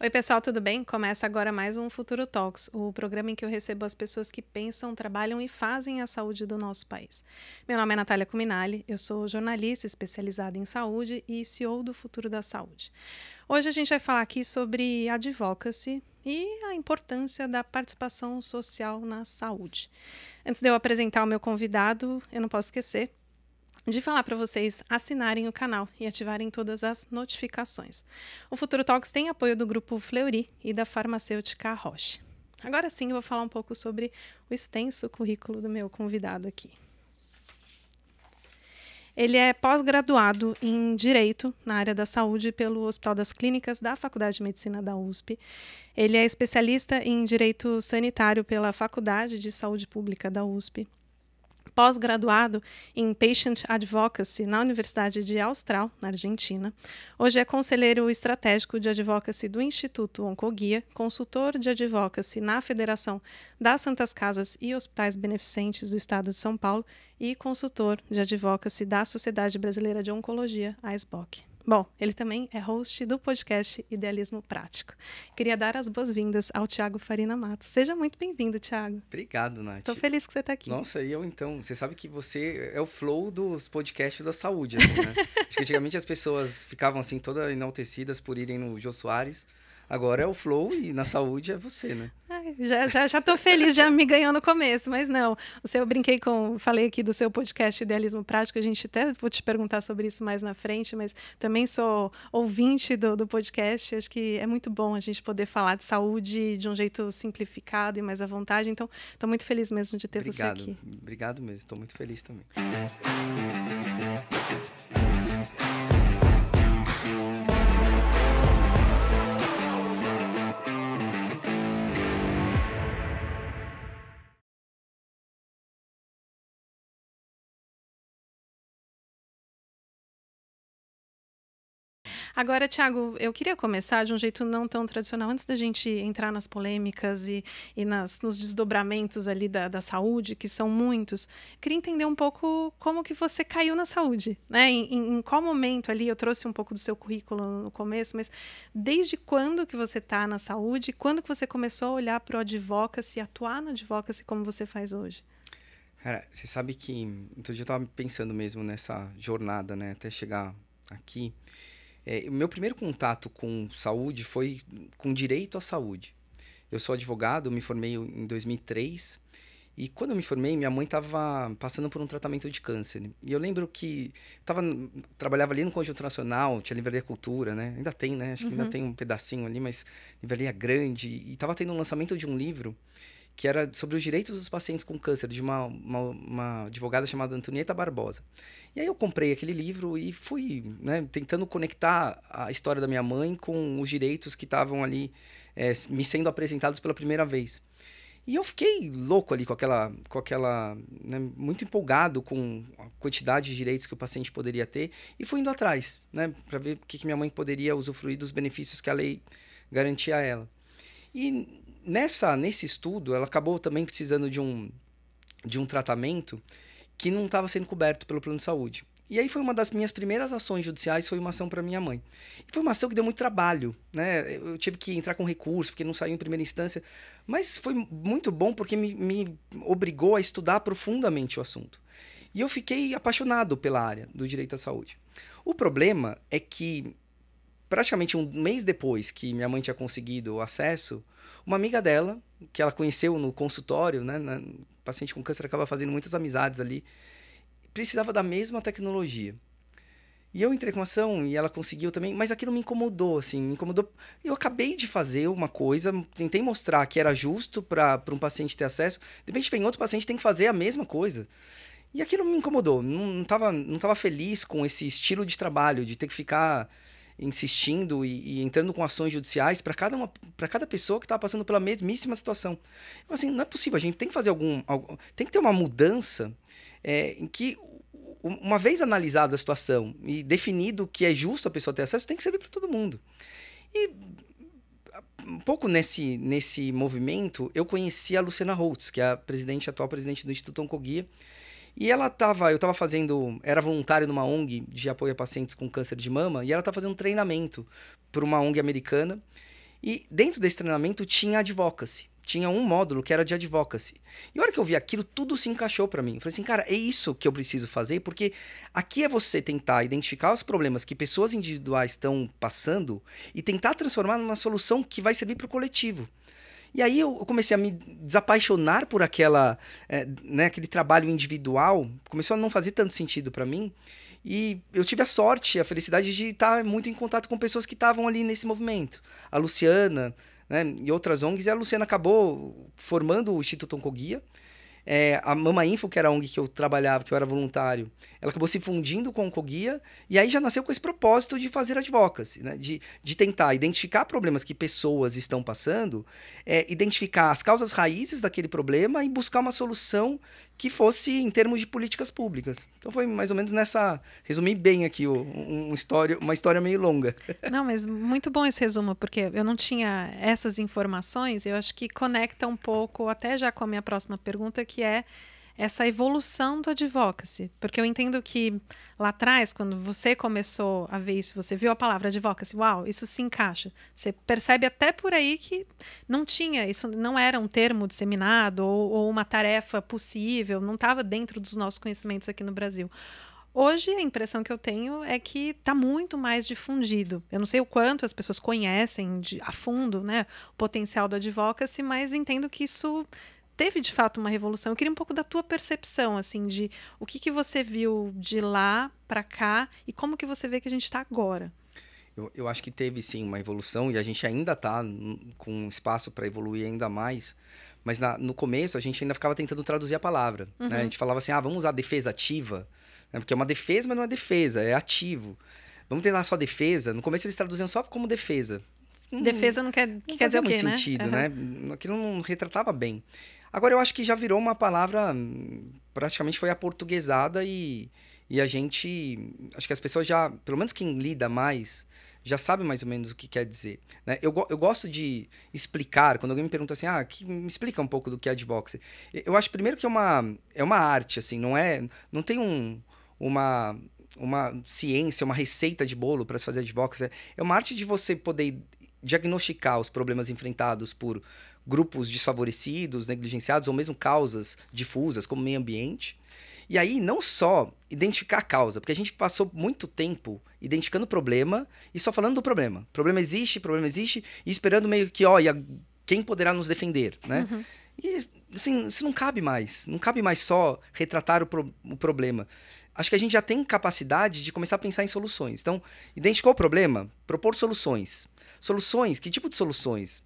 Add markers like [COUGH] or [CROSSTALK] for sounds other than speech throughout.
Oi, pessoal, tudo bem? Começa agora mais um Futuro Talks, o programa em que eu recebo as pessoas que pensam, trabalham e fazem a saúde do nosso país. Meu nome é Natália Cuminali, eu sou jornalista especializada em saúde e CEO do Futuro da Saúde. Hoje a gente vai falar aqui sobre advocacy e a importância da participação social na saúde. Antes de eu apresentar o meu convidado, eu não posso esquecer de falar para vocês assinarem o canal e ativarem todas as notificações. O Futuro Talks tem apoio do grupo Fleury e da farmacêutica Roche. Agora sim, eu vou falar um pouco sobre o extenso currículo do meu convidado aqui. Ele é pós-graduado em Direito na área da saúde pelo Hospital das Clínicas da Faculdade de Medicina da USP. Ele é especialista em Direito Sanitário pela Faculdade de Saúde Pública da USP pós-graduado em Patient Advocacy na Universidade de Austral, na Argentina. Hoje é conselheiro estratégico de advocacy do Instituto Oncoguia, consultor de advocacy na Federação das Santas Casas e Hospitais Beneficentes do Estado de São Paulo e consultor de advocacy da Sociedade Brasileira de Oncologia, a SBOC. Bom, ele também é host do podcast Idealismo Prático. Queria dar as boas-vindas ao Tiago Farina Matos. Seja muito bem-vindo, Tiago. Obrigado, Nath. Estou feliz que você está aqui. Nossa, e eu então? Você sabe que você é o flow dos podcasts da saúde, assim, né? [LAUGHS] Acho que antigamente as pessoas ficavam assim, todas enaltecidas por irem no Jô Soares. Agora é o flow e na saúde é você, né? Ai, já, já, já tô feliz, já me ganhou no começo, mas não. você eu brinquei com, falei aqui do seu podcast Idealismo Prático, a gente até vou te perguntar sobre isso mais na frente, mas também sou ouvinte do, do podcast, acho que é muito bom a gente poder falar de saúde de um jeito simplificado e mais à vontade, então estou muito feliz mesmo de ter Obrigado. você aqui. Obrigado mesmo, estou muito feliz também. Agora, Tiago, eu queria começar de um jeito não tão tradicional, antes da gente entrar nas polêmicas e, e nas, nos desdobramentos ali da, da saúde, que são muitos. queria entender um pouco como que você caiu na saúde, né? Em, em qual momento ali, eu trouxe um pouco do seu currículo no começo, mas desde quando que você está na saúde? Quando que você começou a olhar para o advocacy, atuar no advocacy como você faz hoje? Cara, você sabe que outro dia eu estava pensando mesmo nessa jornada, né? Até chegar aqui. É, o meu primeiro contato com saúde foi com direito à saúde. Eu sou advogado, me formei em 2003 e quando eu me formei, minha mãe estava passando por um tratamento de câncer. E eu lembro que tava, trabalhava ali no Conjunto Nacional, tinha livraria Cultura, né? Ainda tem, né? Acho uhum. que ainda uhum. tem um pedacinho ali, mas livraria grande. E estava tendo um lançamento de um livro que era sobre os direitos dos pacientes com câncer, de uma, uma, uma, advogada chamada Antonieta Barbosa. E aí eu comprei aquele livro e fui né, tentando conectar a história da minha mãe com os direitos que estavam ali é, me sendo apresentados pela primeira vez. E eu fiquei louco ali com aquela. Com aquela né, muito empolgado com a quantidade de direitos que o paciente poderia ter e fui indo atrás, né, para ver o que, que minha mãe poderia usufruir dos benefícios que a lei garantia a ela. E nessa, nesse estudo, ela acabou também precisando de um, de um tratamento que não estava sendo coberto pelo plano de saúde. E aí foi uma das minhas primeiras ações judiciais, foi uma ação para minha mãe. E foi uma ação que deu muito trabalho, né? Eu tive que entrar com recurso, porque não saiu em primeira instância. Mas foi muito bom porque me, me obrigou a estudar profundamente o assunto. E eu fiquei apaixonado pela área do direito à saúde. O problema é que praticamente um mês depois que minha mãe tinha conseguido o acesso, uma amiga dela, que ela conheceu no consultório, né? Na, paciente com câncer acaba fazendo muitas amizades ali, precisava da mesma tecnologia. E eu entrei com a ação e ela conseguiu também, mas aquilo me incomodou, assim, me incomodou. Eu acabei de fazer uma coisa, tentei mostrar que era justo para um paciente ter acesso, de repente vem outro paciente tem que fazer a mesma coisa. E aquilo me incomodou, não, estava não tava feliz com esse estilo de trabalho, de ter que ficar insistindo e, e entrando com ações judiciais para cada, uma, cada pessoa que está passando pela mesmíssima situação. Então, assim, não é possível, a gente tem que fazer algum. algum tem que ter uma mudança é, em que uma vez analisada a situação e definido que é justo a pessoa ter acesso, tem que servir para todo mundo. E um pouco nesse, nesse movimento, eu conheci a Luciana Holtz, que é a presidente, atual presidente do Instituto Oncoguia, e ela tava, eu tava fazendo, era voluntário numa ONG de apoio a pacientes com câncer de mama, e ela tava tá fazendo um treinamento para uma ONG americana. E dentro desse treinamento tinha advocacy. Tinha um módulo que era de advocacy. E a hora que eu vi aquilo, tudo se encaixou para mim. Eu falei assim, cara, é isso que eu preciso fazer, porque aqui é você tentar identificar os problemas que pessoas individuais estão passando e tentar transformar numa solução que vai servir para o coletivo. E aí eu comecei a me desapaixonar por aquela, é, né, aquele trabalho individual, começou a não fazer tanto sentido para mim. E eu tive a sorte, a felicidade de estar tá muito em contato com pessoas que estavam ali nesse movimento. A Luciana né, e outras ONGs, e a Luciana acabou formando o Instituto Oncoguia, é, a Mama Info, que era a ONG que eu trabalhava, que eu era voluntário, ela acabou se fundindo com o Coguia e aí já nasceu com esse propósito de fazer advocacy, né? de, de tentar identificar problemas que pessoas estão passando, é, identificar as causas raízes daquele problema e buscar uma solução que fosse em termos de políticas públicas. Então foi mais ou menos nessa. Resumi bem aqui o, um história, uma história meio longa. [LAUGHS] Não, mas muito bom esse resumo, porque eu não tinha essas informações, eu acho que conecta um pouco, até já com a minha próxima pergunta, que é essa evolução do advocacy, porque eu entendo que lá atrás, quando você começou a ver isso, você viu a palavra advocacy, uau, isso se encaixa. Você percebe até por aí que não tinha, isso não era um termo disseminado ou, ou uma tarefa possível, não estava dentro dos nossos conhecimentos aqui no Brasil. Hoje a impressão que eu tenho é que está muito mais difundido. Eu não sei o quanto as pessoas conhecem de, a fundo né, o potencial do advocacy, mas entendo que isso teve de fato uma revolução. Eu queria um pouco da tua percepção, assim, de o que, que você viu de lá para cá e como que você vê que a gente está agora. Eu, eu, acho que teve sim uma evolução e a gente ainda está com espaço para evoluir ainda mais. Mas na, no começo a gente ainda ficava tentando traduzir a palavra. Né? Uhum. Né? A gente falava assim: ah, vamos usar defesa ativa, né? porque é uma defesa, mas não é defesa, é ativo. Vamos tentar só defesa. No começo eles traduziam só como defesa. Hum, defesa não quer, não quer dizer o quê, muito né? sentido, uhum. né? Aquilo não retratava bem. Agora eu acho que já virou uma palavra, hum, praticamente foi aportuguesada e, e a gente, acho que as pessoas já, pelo menos quem lida mais, já sabe mais ou menos o que quer dizer. Né? Eu, eu gosto de explicar, quando alguém me pergunta assim, ah, que, me explica um pouco do que é adbox. Eu acho primeiro que é uma, é uma arte, assim, não é, não tem um, uma, uma ciência, uma receita de bolo para se fazer adbox. É, é uma arte de você poder diagnosticar os problemas enfrentados por grupos desfavorecidos, negligenciados, ou mesmo causas difusas, como meio ambiente. E aí, não só identificar a causa, porque a gente passou muito tempo identificando o problema e só falando do problema. O problema existe, problema existe, e esperando meio que, olha, quem poderá nos defender, né? Uhum. E, assim, isso não cabe mais. Não cabe mais só retratar o, pro o problema. Acho que a gente já tem capacidade de começar a pensar em soluções. Então, identificou o problema, propor soluções. Soluções, que tipo de soluções?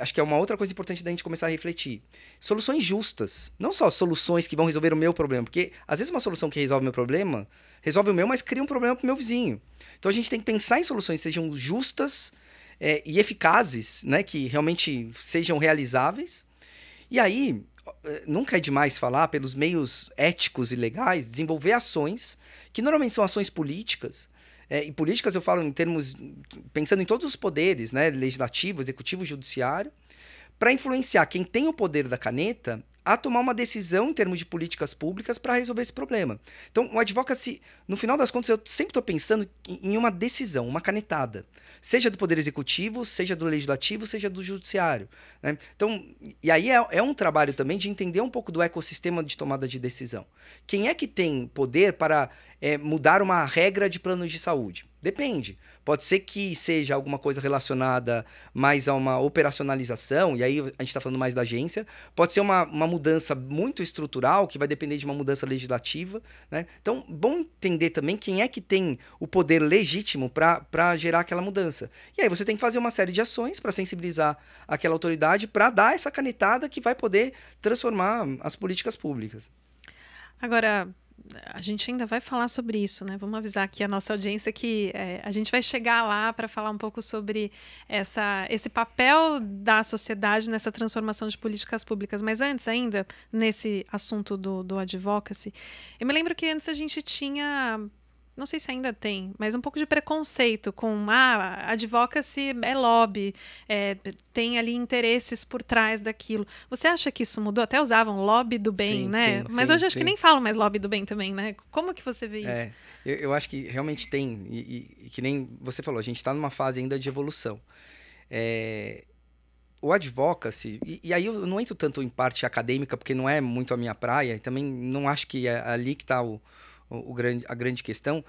acho que é uma outra coisa importante da gente começar a refletir. Soluções justas. Não só soluções que vão resolver o meu problema, porque às vezes uma solução que resolve o meu problema, resolve o meu, mas cria um problema para o meu vizinho. Então a gente tem que pensar em soluções que sejam justas é, e eficazes, né? Que realmente sejam realizáveis. E aí, é, nunca é demais falar, pelos meios éticos e legais, desenvolver ações, que normalmente são ações políticas, é, e políticas eu falo em termos, pensando em todos os poderes, né? Legislativo, executivo, judiciário, para influenciar quem tem o poder da caneta a tomar uma decisão em termos de políticas públicas para resolver esse problema. Então, o advocacy, no final das contas, eu sempre estou pensando em uma decisão, uma canetada, seja do Poder Executivo, seja do Legislativo, seja do Judiciário. Né? Então, e aí é, é um trabalho também de entender um pouco do ecossistema de tomada de decisão. Quem é que tem poder para é, mudar uma regra de plano de saúde? Depende. Pode ser que seja alguma coisa relacionada mais a uma operacionalização, e aí a gente está falando mais da agência. Pode ser uma, uma mudança muito estrutural, que vai depender de uma mudança legislativa. Né? Então, bom entender também quem é que tem o poder legítimo para gerar aquela mudança. E aí você tem que fazer uma série de ações para sensibilizar aquela autoridade para dar essa canetada que vai poder transformar as políticas públicas. Agora, a gente ainda vai falar sobre isso, né? Vamos avisar aqui a nossa audiência que é, a gente vai chegar lá para falar um pouco sobre essa, esse papel da sociedade nessa transformação de políticas públicas. Mas antes, ainda, nesse assunto do, do advocacy, eu me lembro que antes a gente tinha não sei se ainda tem, mas um pouco de preconceito com ah, advocacy é lobby, é, tem ali interesses por trás daquilo. Você acha que isso mudou? Até usavam lobby do bem, sim, né? Sim, mas sim, hoje acho que nem falam mais lobby do bem também, né? Como que você vê é, isso? É, eu, eu, acho que realmente tem, e, e, que nem você falou, a gente está numa fase ainda de evolução. É, o advocacy, e, e, aí eu não entro tanto em parte acadêmica, porque não é muito a minha praia, e também não acho que é ali que está o o, grande, a grande questão.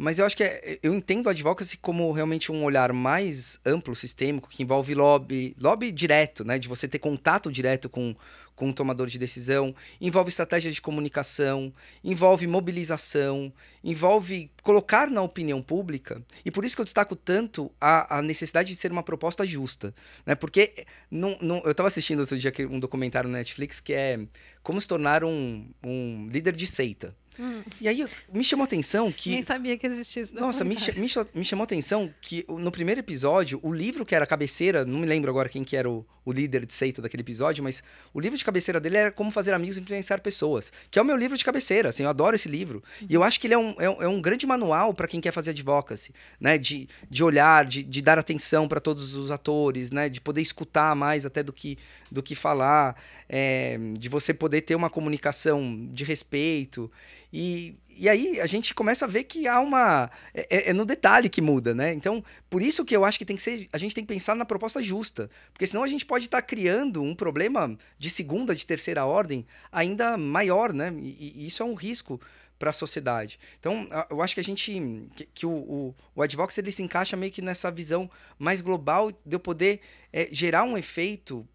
Mas eu acho que é, eu entendo a advocacy como realmente um olhar mais amplo, sistêmico, que envolve lobby, lobby direto, né? De você ter contato direto com, com o tomador de decisão, envolve estratégia de comunicação, envolve mobilização, envolve colocar na opinião pública. E por isso que eu destaco tanto a, a necessidade de ser uma proposta justa, né? Porque não, não, eu estava assistindo outro dia um documentário na Netflix que é Como se tornar um, um líder de seita. Hum. E aí me chamou a atenção que. Nem sabia que existia isso. Nossa, me, me, me chamou a atenção que no primeiro episódio, o livro que era cabeceira, não me lembro agora quem que era o, o líder de seita daquele episódio, mas o livro de cabeceira dele era Como Fazer Amigos e Influenciar Pessoas, que é o meu livro de cabeceira, assim, eu adoro esse livro. E eu acho que ele é um, é é um grande manual para quem quer fazer advocacy, né? De, de olhar, de, de dar atenção para todos os atores, né? De poder escutar mais até do que, do que falar é, de você poder ter uma comunicação de respeito. E, e aí a gente começa a ver que há uma. É, é, é, no detalhe que muda, né? Então, por isso que eu acho que tem que ser. A gente tem que pensar na proposta justa. Porque senão a gente pode estar tá criando um problema de segunda, de terceira ordem ainda maior, né? E, e isso é um risco para a sociedade. Então, eu acho que a gente. que, que o, o, o Advox ele se encaixa meio que nessa visão mais global de eu poder é, gerar um efeito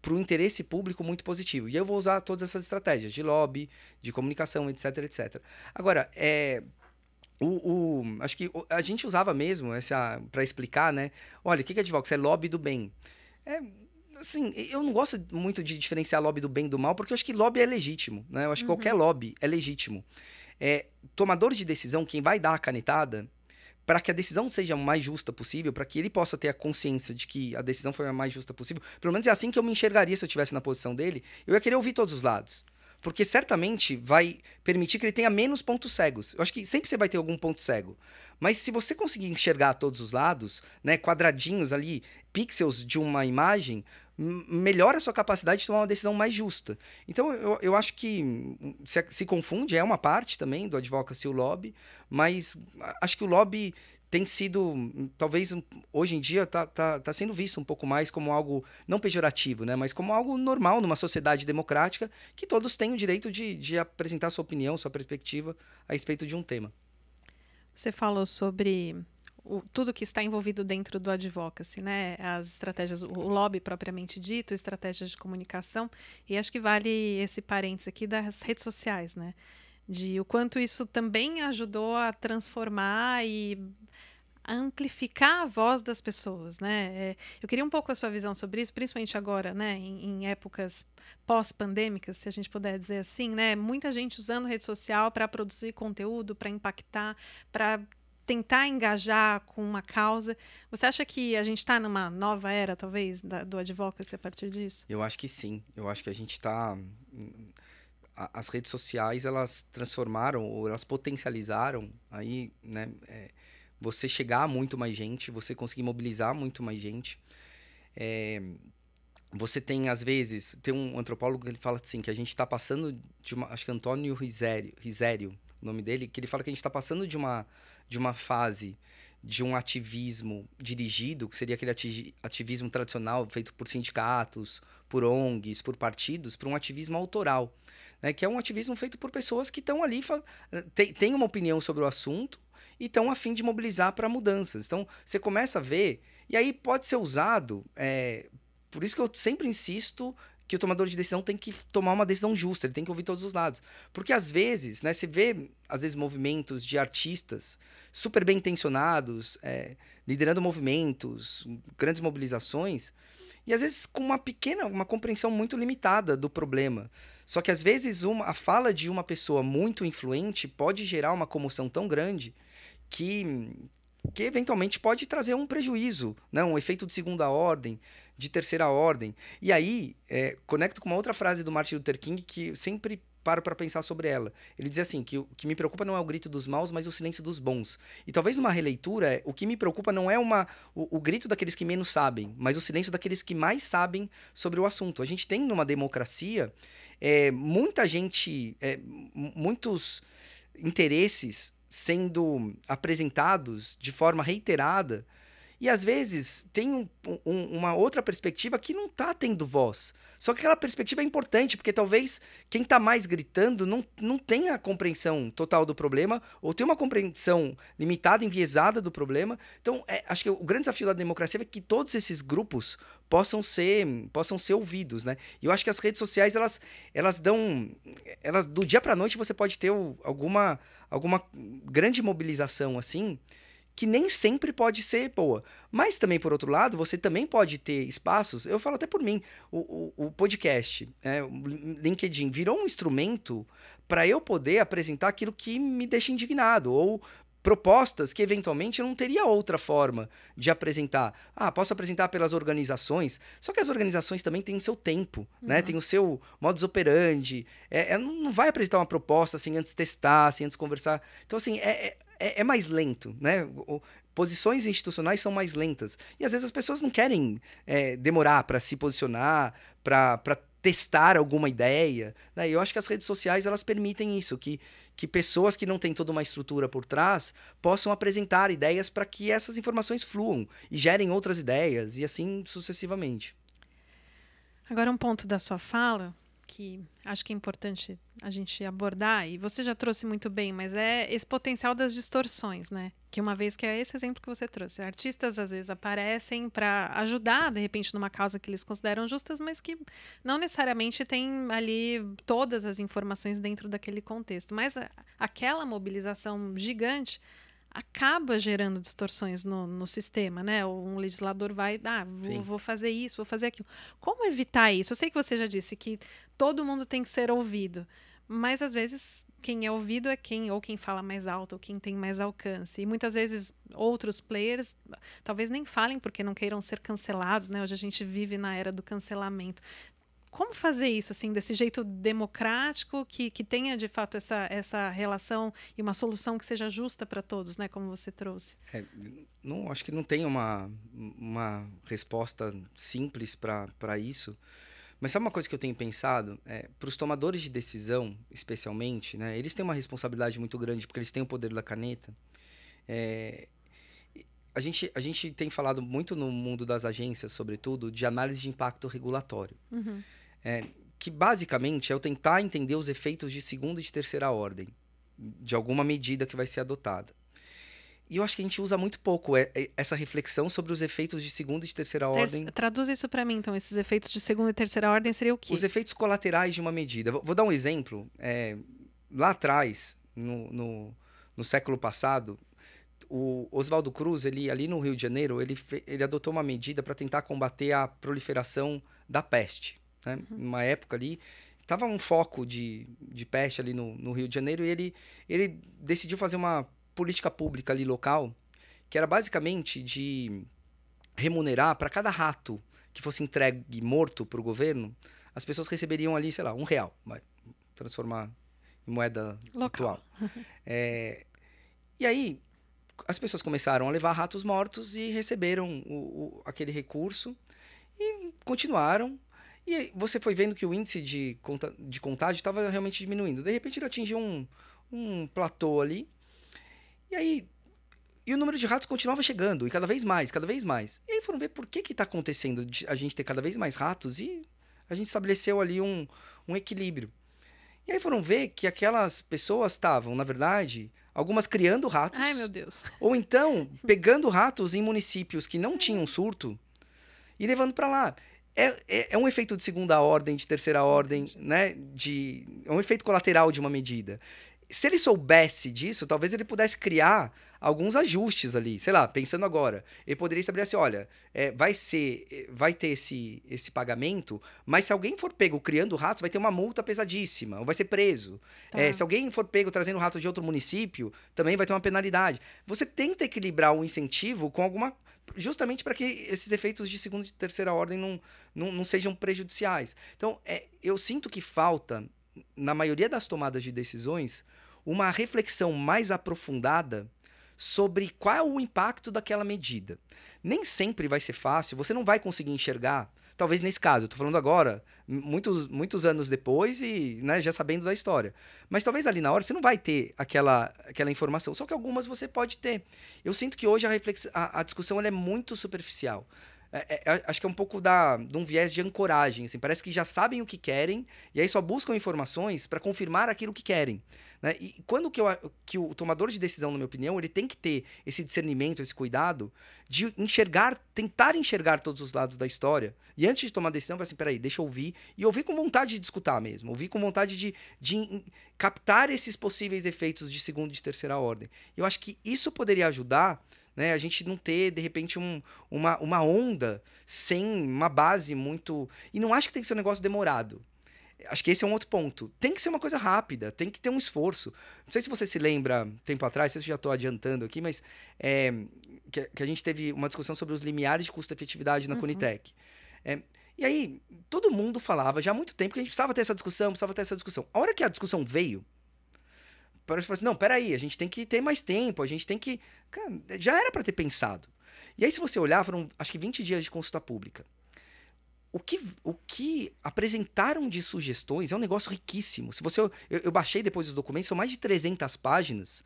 para o interesse público muito positivo. E eu vou usar todas essas estratégias de lobby, de comunicação, etc, etc. Agora, é, o, o, acho que a gente usava mesmo essa para explicar, né? Olha, o que é advocacy? É lobby do bem. É, assim, eu não gosto muito de diferenciar lobby do bem do mal, porque eu acho que lobby é legítimo, né? Eu acho uhum. que qualquer lobby é legítimo. É, tomador de decisão, quem vai dar a canetada, para que a decisão seja mais justa possível, para que ele possa ter a consciência de que a decisão foi a mais justa possível, pelo menos é assim que eu me enxergaria se eu estivesse na posição dele, eu ia querer ouvir todos os lados. Porque certamente vai permitir que ele tenha menos pontos cegos. Eu acho que sempre você vai ter algum ponto cego. Mas se você conseguir enxergar todos os lados, né, quadradinhos ali, pixels de uma imagem, melhora a sua capacidade de tomar uma decisão mais justa. Então, eu, eu acho que hum, se, se confunde, é uma parte também do advocacy o lobby, mas acho que o lobby tem sido, hum, talvez hoje em dia, está tá, tá sendo visto um pouco mais como algo não pejorativo, né? mas como algo normal numa sociedade democrática, que todos têm o direito de, de apresentar sua opinião, sua perspectiva a respeito de um tema. Você falou sobre o, tudo que está envolvido dentro do advocacy, né? As estratégias, o lobby propriamente dito, estratégias de comunicação. E acho que vale esse parênteses aqui das redes sociais, né? De o quanto isso também ajudou a transformar e amplificar a voz das pessoas, né? É, eu queria um pouco a sua visão sobre isso, principalmente agora, né? Em, em épocas pós-pandêmicas, se a gente puder dizer assim, né? Muita gente usando rede social para produzir conteúdo, para impactar, para tentar engajar com uma causa. Você acha que a gente está numa nova era, talvez, da, do advocacy a partir disso? Eu acho que sim. Eu acho que a gente está as redes sociais elas transformaram ou elas potencializaram aí né é, você chegar a muito mais gente você conseguir mobilizar muito mais gente é, você tem às vezes tem um antropólogo que ele fala assim que a gente está passando de uma acho que é Antônio Risério Risério o nome dele que ele fala que a gente está passando de uma de uma fase de um ativismo dirigido, que seria aquele ativismo tradicional feito por sindicatos, por ONGs, por partidos, para um ativismo autoral, né? que é um ativismo feito por pessoas que estão ali, têm uma opinião sobre o assunto e estão a fim de mobilizar para mudanças. Então, você começa a ver, e aí pode ser usado, é, por isso que eu sempre insisto que o tomador de decisão tem que tomar uma decisão justa, ele tem que ouvir todos os lados. Porque às vezes, né, você vê, às vezes, movimentos de artistas super bem intencionados, é, liderando movimentos, grandes mobilizações, e às vezes com uma pequena, uma compreensão muito limitada do problema. Só que às vezes uma, a fala de uma pessoa muito influente pode gerar uma comoção tão grande que, que eventualmente pode trazer um prejuízo, né? um efeito de segunda ordem, de terceira ordem. E aí, é, conecto com uma outra frase do Martin Luther King que sempre paro para pensar sobre ela. Ele diz assim: que o que me preocupa não é o grito dos maus, mas o silêncio dos bons. E talvez numa releitura, é, o que me preocupa não é uma, o, o, grito daqueles que menos sabem, mas o silêncio daqueles que mais sabem sobre o assunto. A gente tem numa democracia é, muita gente, é, muitos interesses sendo apresentados de forma reiterada e às vezes tem um, um, uma outra perspectiva que não tá tendo voz. Só que aquela perspectiva é importante, porque talvez quem tá mais gritando não, não tenha a compreensão total do problema, ou tem uma compreensão limitada, enviesada do problema. Então, é, acho que o grande desafio da democracia é que todos esses grupos possam ser possam ser ouvidos, né? E eu acho que as redes sociais elas elas dão elas do dia para noite você pode ter alguma alguma grande mobilização assim que nem sempre pode ser boa. Mas também, por outro lado, você também pode ter espaços. Eu falo até por mim, o, o, o podcast, é, o LinkedIn, virou um instrumento para eu poder apresentar aquilo que me deixa indignado ou propostas que eventualmente eu não teria outra forma de apresentar. Ah, posso apresentar pelas organizações, só que as organizações também têm o seu tempo, né, uhum. né? Tem o seu modus operandi. É, é, não vai apresentar uma proposta sem assim, antes testar, sem assim, antes conversar. Então, assim, é, é é, é mais lento, né? O, posições institucionais são mais lentas. E às vezes as pessoas não querem é, demorar para se posicionar, para testar alguma ideia. Né? E eu acho que as redes sociais elas permitem isso, que, que pessoas que não têm toda uma estrutura por trás possam apresentar ideias para que essas informações fluam e gerem outras ideias e assim sucessivamente. Agora um ponto da sua fala que acho que é importante a gente abordar, e você já trouxe muito bem, mas é esse potencial das distorções, né? Que uma vez que é esse exemplo que você trouxe, artistas às vezes aparecem para ajudar, de repente, numa causa que eles consideram justas, mas que não necessariamente tem ali todas as informações dentro daquele contexto. Mas aquela mobilização gigante acaba gerando distorções no, no sistema, né? Um legislador vai, ah, vou, vou, fazer isso, vou fazer aquilo. Como evitar isso? Eu sei que você já disse que todo mundo tem que ser ouvido, mas às vezes quem é ouvido é quem ou quem fala mais alto, ou quem tem mais alcance. E muitas vezes outros players talvez nem falem porque não queiram ser cancelados, né? Hoje a gente vive na era do cancelamento como fazer isso assim desse jeito democrático que, que tenha de fato essa, essa relação e uma solução que seja justa para todos, né? Como você trouxe. É, não acho que não tem uma, uma resposta simples para isso. Mas sabe uma coisa que eu tenho pensado? É, para os tomadores de decisão, especialmente, né, eles têm uma responsabilidade muito grande, porque eles têm o poder da caneta. É, a, gente, a gente tem falado muito no mundo das agências, sobretudo, de análise de impacto regulatório. Uhum. É, que basicamente é eu tentar entender os efeitos de segunda e de terceira ordem, de alguma medida que vai ser adotada. E eu acho que a gente usa muito pouco é, é, essa reflexão sobre os efeitos de segunda e de terceira ordem. Traduz isso para mim, então. Esses efeitos de segunda e terceira ordem seriam o quê? Os efeitos colaterais de uma medida. Vou dar um exemplo. É, lá atrás, no, no, no, século passado, o Oswaldo Cruz, ele, ali no Rio de Janeiro, ele, ele adotou uma medida para tentar combater a proliferação da peste né? Uhum. Uma época ali tava um foco de, de peste ali no, no Rio de Janeiro e ele, ele decidiu fazer uma política pública ali local que era basicamente de remunerar para cada rato que fosse entregue morto para o governo, as pessoas receberiam ali, sei lá, um real, vai transformar em moeda local. atual. [LAUGHS] é, e aí as pessoas começaram a levar ratos mortos e receberam o, o, aquele recurso e continuaram e você foi vendo que o índice de, conta, de contágio estava realmente diminuindo. De repente ele atingiu um, um platô ali. E aí. E o número de ratos continuava chegando, e cada vez mais, cada vez mais. E aí foram ver por que está acontecendo a gente ter cada vez mais ratos, e a gente estabeleceu ali um, um equilíbrio. E aí foram ver que aquelas pessoas estavam, na verdade, algumas criando ratos. Ai, meu Deus. Ou então [LAUGHS] pegando ratos em municípios que não tinham surto e levando para lá. É, é, é, um efeito de segunda ordem, de terceira ordem, né? De, é um efeito colateral de uma medida. Se ele soubesse disso, talvez ele pudesse criar alguns ajustes ali, sei lá, pensando agora. Ele poderia saber assim: olha, é, vai ser, é, vai ter esse, esse pagamento, mas se alguém for pego criando ratos, vai ter uma multa pesadíssima, ou vai ser preso. Tá. É, se alguém for pego trazendo rato de outro município, também vai ter uma penalidade. Você tenta equilibrar o um incentivo com alguma coisa justamente para que esses efeitos de segunda e terceira ordem não, não, não sejam prejudiciais. Então, é, eu sinto que falta, na maioria das tomadas de decisões, uma reflexão mais aprofundada sobre qual é o impacto daquela medida. Nem sempre vai ser fácil, você não vai conseguir enxergar talvez nesse caso, eu tô falando agora, muitos, muitos anos depois e né, já sabendo da história. Mas talvez ali na hora você não vai ter aquela, aquela informação, só que algumas você pode ter. Eu sinto que hoje a, a, a discussão é muito superficial. É, é, é, acho que é um pouco da, de um viés de ancoragem. Assim, parece que já sabem o que querem e aí só buscam informações para confirmar aquilo que querem. Né? E quando que, eu, que o tomador de decisão, na minha opinião, ele tem que ter esse discernimento, esse cuidado de enxergar, tentar enxergar todos os lados da história. E antes de tomar decisão, vai assim, peraí, deixa eu ouvir. E ouvir com vontade de escutar mesmo. Ouvir com vontade de, de captar esses possíveis efeitos de segunda e de terceira ordem. Eu acho que isso poderia ajudar né? A gente não ter, de repente, um, uma, uma onda sem uma base muito. E não acho que tem que ser um negócio demorado. Acho que esse é um outro ponto. Tem que ser uma coisa rápida, tem que ter um esforço. Não sei se você se lembra, tempo atrás, não sei se já estou adiantando aqui, mas é, que, que, a gente teve uma discussão sobre os limiares de custo-efetividade na uhum. Conitec. É, e aí, todo mundo falava já há muito tempo que a gente precisava ter essa discussão, precisava ter essa discussão. A hora que a discussão veio, parece que assim, não, peraí, a gente tem que ter mais tempo, a gente tem que. Cara, já era para ter pensado. E aí, se você olhar, foram acho que 20 dias de consulta pública o que, o que apresentaram de sugestões é um negócio riquíssimo. Se você eu, eu, baixei depois os documentos, são mais de 300 páginas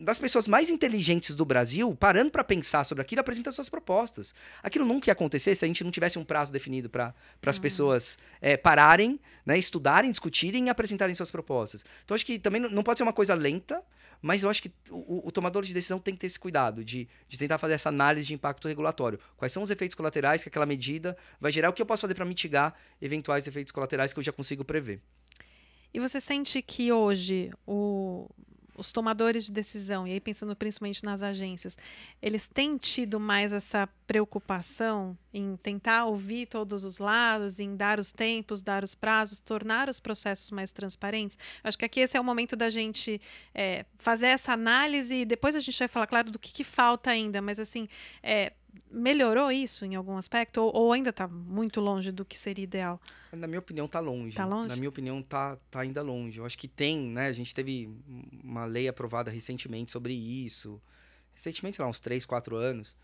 das pessoas mais inteligentes do Brasil parando para pensar sobre aquilo, apresentando suas propostas. Aquilo nunca ia acontecer se a gente não tivesse um prazo definido para as uhum. pessoas é, pararem, né, estudarem, discutirem e apresentarem suas propostas. Então acho que também não pode ser uma coisa lenta, mas eu acho que o, o tomador de decisão tem que ter esse cuidado de, de tentar fazer essa análise de impacto regulatório. Quais são os efeitos colaterais que aquela medida vai gerar? O que eu posso fazer para mitigar eventuais efeitos colaterais que eu já consigo prever. E você sente que hoje o, os tomadores de decisão, e aí pensando principalmente nas agências, eles têm tido mais essa preocupação em tentar ouvir todos os lados, em dar os tempos, dar os prazos, tornar os processos mais transparentes? Acho que aqui esse é o momento da gente é, fazer essa análise e depois a gente vai falar, claro, do que, que falta ainda, mas assim, é, melhorou isso em algum aspecto? Ou, ou ainda está muito longe do que seria ideal? Na minha opinião, está longe. Tá longe. Na minha opinião, está tá ainda longe. Eu acho que tem, né? A gente teve uma lei aprovada recentemente sobre isso. Recentemente, sei lá, uns 3, 4 anos.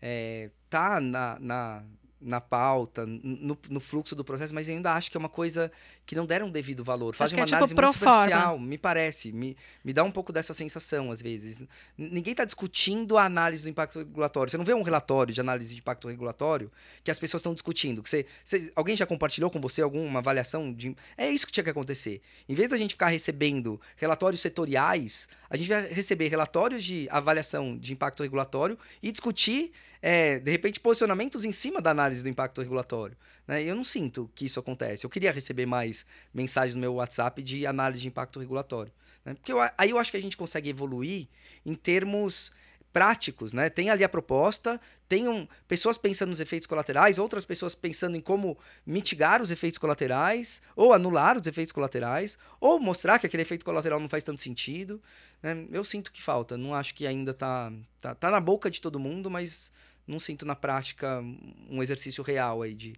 É, tá na, na na pauta, no, no, fluxo do processo, mas ainda acho que é uma coisa que não deram devido valor. Fazem é uma tipo análise muito superficial, me parece. Me, me dá um pouco dessa sensação, às vezes. Ninguém está discutindo a análise do impacto regulatório. Você não vê um relatório de análise de impacto regulatório que as pessoas estão discutindo. Que você, você, alguém já compartilhou com você alguma avaliação? De, é isso que tinha que acontecer. Em vez da gente ficar recebendo relatórios setoriais, a gente vai receber relatórios de avaliação de impacto regulatório e discutir é, de repente, posicionamentos em cima da análise do impacto regulatório. Né? Eu não sinto que isso acontece. Eu queria receber mais mensagens no meu WhatsApp de análise de impacto regulatório. Né? Porque eu, aí eu acho que a gente consegue evoluir em termos práticos, né? Tem ali a proposta, tem um, pessoas pensando nos efeitos colaterais, outras pessoas pensando em como mitigar os efeitos colaterais, ou anular os efeitos colaterais, ou mostrar que aquele efeito colateral não faz tanto sentido. Né? Eu sinto que falta, não acho que ainda tá, tá, tá na boca de todo mundo, mas não sinto na prática um exercício real aí de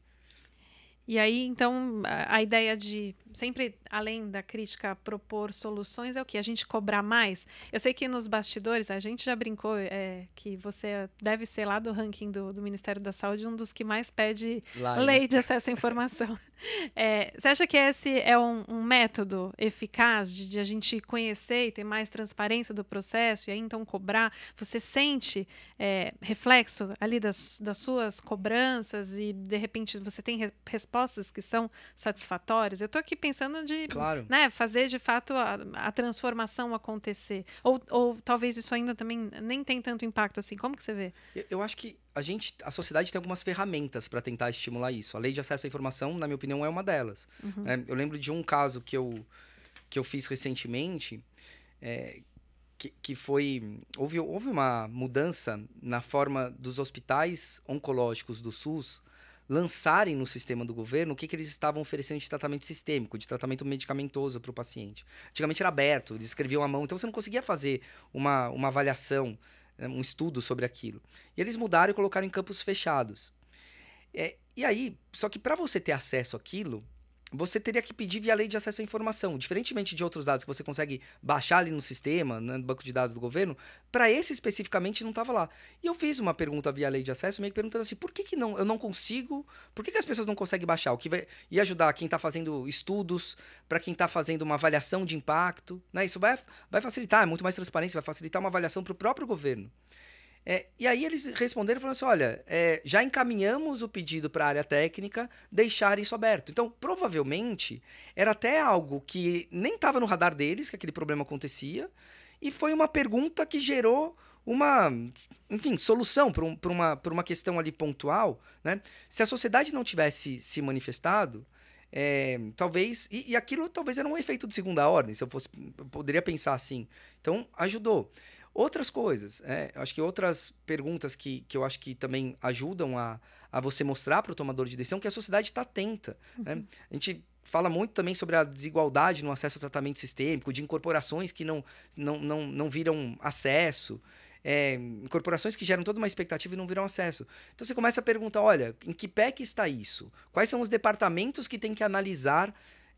e aí, então, a ideia de sempre além da crítica propor soluções é o que a gente cobrar mais. Eu sei que nos bastidores a gente já brincou é, que você deve ser lá do ranking do, do, Ministério da Saúde um dos que mais pede lei de acesso à informação. [LAUGHS] é, você acha que esse é um, um método eficaz de, de, a gente conhecer e ter mais transparência do processo e aí então cobrar? Você sente é, reflexo ali das, das suas cobranças e de repente você tem re resposta respostas que são satisfatórias? Eu estou aqui pensando de claro. né, fazer de fato a, a transformação acontecer. Ou, ou, talvez isso ainda também nem tem tanto impacto assim. Como que você vê? Eu, eu acho que a gente, a sociedade tem algumas ferramentas para tentar estimular isso. A lei de acesso à informação, na minha opinião, é uma delas. Uhum. É, eu lembro de um caso que eu, que eu fiz recentemente. É, que, que, foi. Houve, houve uma mudança na forma dos hospitais oncológicos do SUS lançarem no sistema do governo o que, que eles estavam oferecendo de tratamento sistêmico, de tratamento medicamentoso para o paciente. Antigamente era aberto, eles escreviam mão, então você não conseguia fazer uma, uma avaliação, né, um estudo sobre aquilo. E eles mudaram e colocaram em campos fechados. É, e aí, só que para você ter acesso àquilo, você teria que pedir via lei de acesso à informação. Diferentemente de outros dados que você consegue baixar ali no sistema, né, no banco de dados do governo, para esse especificamente não estava lá. E eu fiz uma pergunta via lei de acesso, meio que perguntando assim, por que, que não, eu não consigo, por que, que as pessoas não conseguem baixar? O que vai e ajudar quem está fazendo estudos, para quem está fazendo uma avaliação de impacto, né? Isso vai, vai facilitar, é muito mais transparência, vai facilitar uma avaliação para o próprio governo. É, e aí eles responderam falando assim: olha, é, já encaminhamos o pedido para a área técnica deixar isso aberto. Então, provavelmente, era até algo que nem estava no radar deles, que aquele problema acontecia, e foi uma pergunta que gerou uma, enfim, solução para um, uma, uma questão ali pontual. Né? Se a sociedade não tivesse se manifestado, é, talvez e, e, aquilo talvez era um efeito de segunda ordem se eu fosse eu poderia pensar assim então ajudou Outras coisas, né? acho que outras perguntas que, que eu acho que também ajudam a, a você mostrar para o tomador de decisão que a sociedade está atenta. Né? Uhum. Né? A gente fala muito também sobre a desigualdade no acesso ao tratamento sistêmico, de incorporações que não, não, não, não viram acesso. É, incorporações que geram toda uma expectativa e não viram acesso. Então você começa a perguntar: olha, em que pé que está isso? Quais são os departamentos que têm que analisar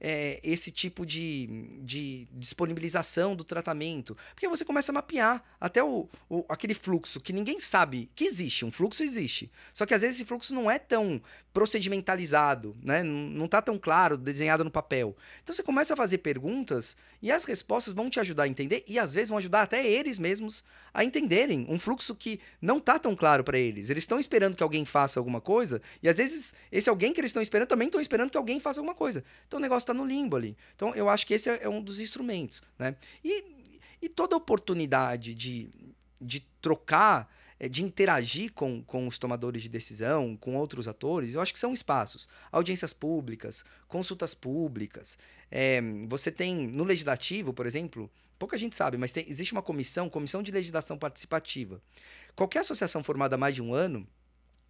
é, esse tipo de, de disponibilização do tratamento. Porque você começa a mapear até o, o, aquele fluxo que ninguém sabe que existe. Um fluxo existe. Só que às vezes esse fluxo não é tão procedimentalizado, né? não está tão claro, desenhado no papel. Então você começa a fazer perguntas e as respostas vão te ajudar a entender e às vezes vão ajudar até eles mesmos a entenderem um fluxo que não está tão claro para eles. Eles estão esperando que alguém faça alguma coisa e às vezes esse alguém que eles estão esperando também estão esperando que alguém faça alguma coisa. Então o negócio está está no limbo ali. Então, eu acho que esse é, é um dos instrumentos, né? E, e toda oportunidade de, de trocar, eh, de interagir com, com os tomadores de decisão, com outros atores, eu acho que são espaços. Audiências públicas, consultas públicas. É, você tem, no legislativo, por exemplo, pouca gente sabe, mas tem, existe uma comissão, comissão de legislação participativa. Qualquer associação formada há mais de um ano,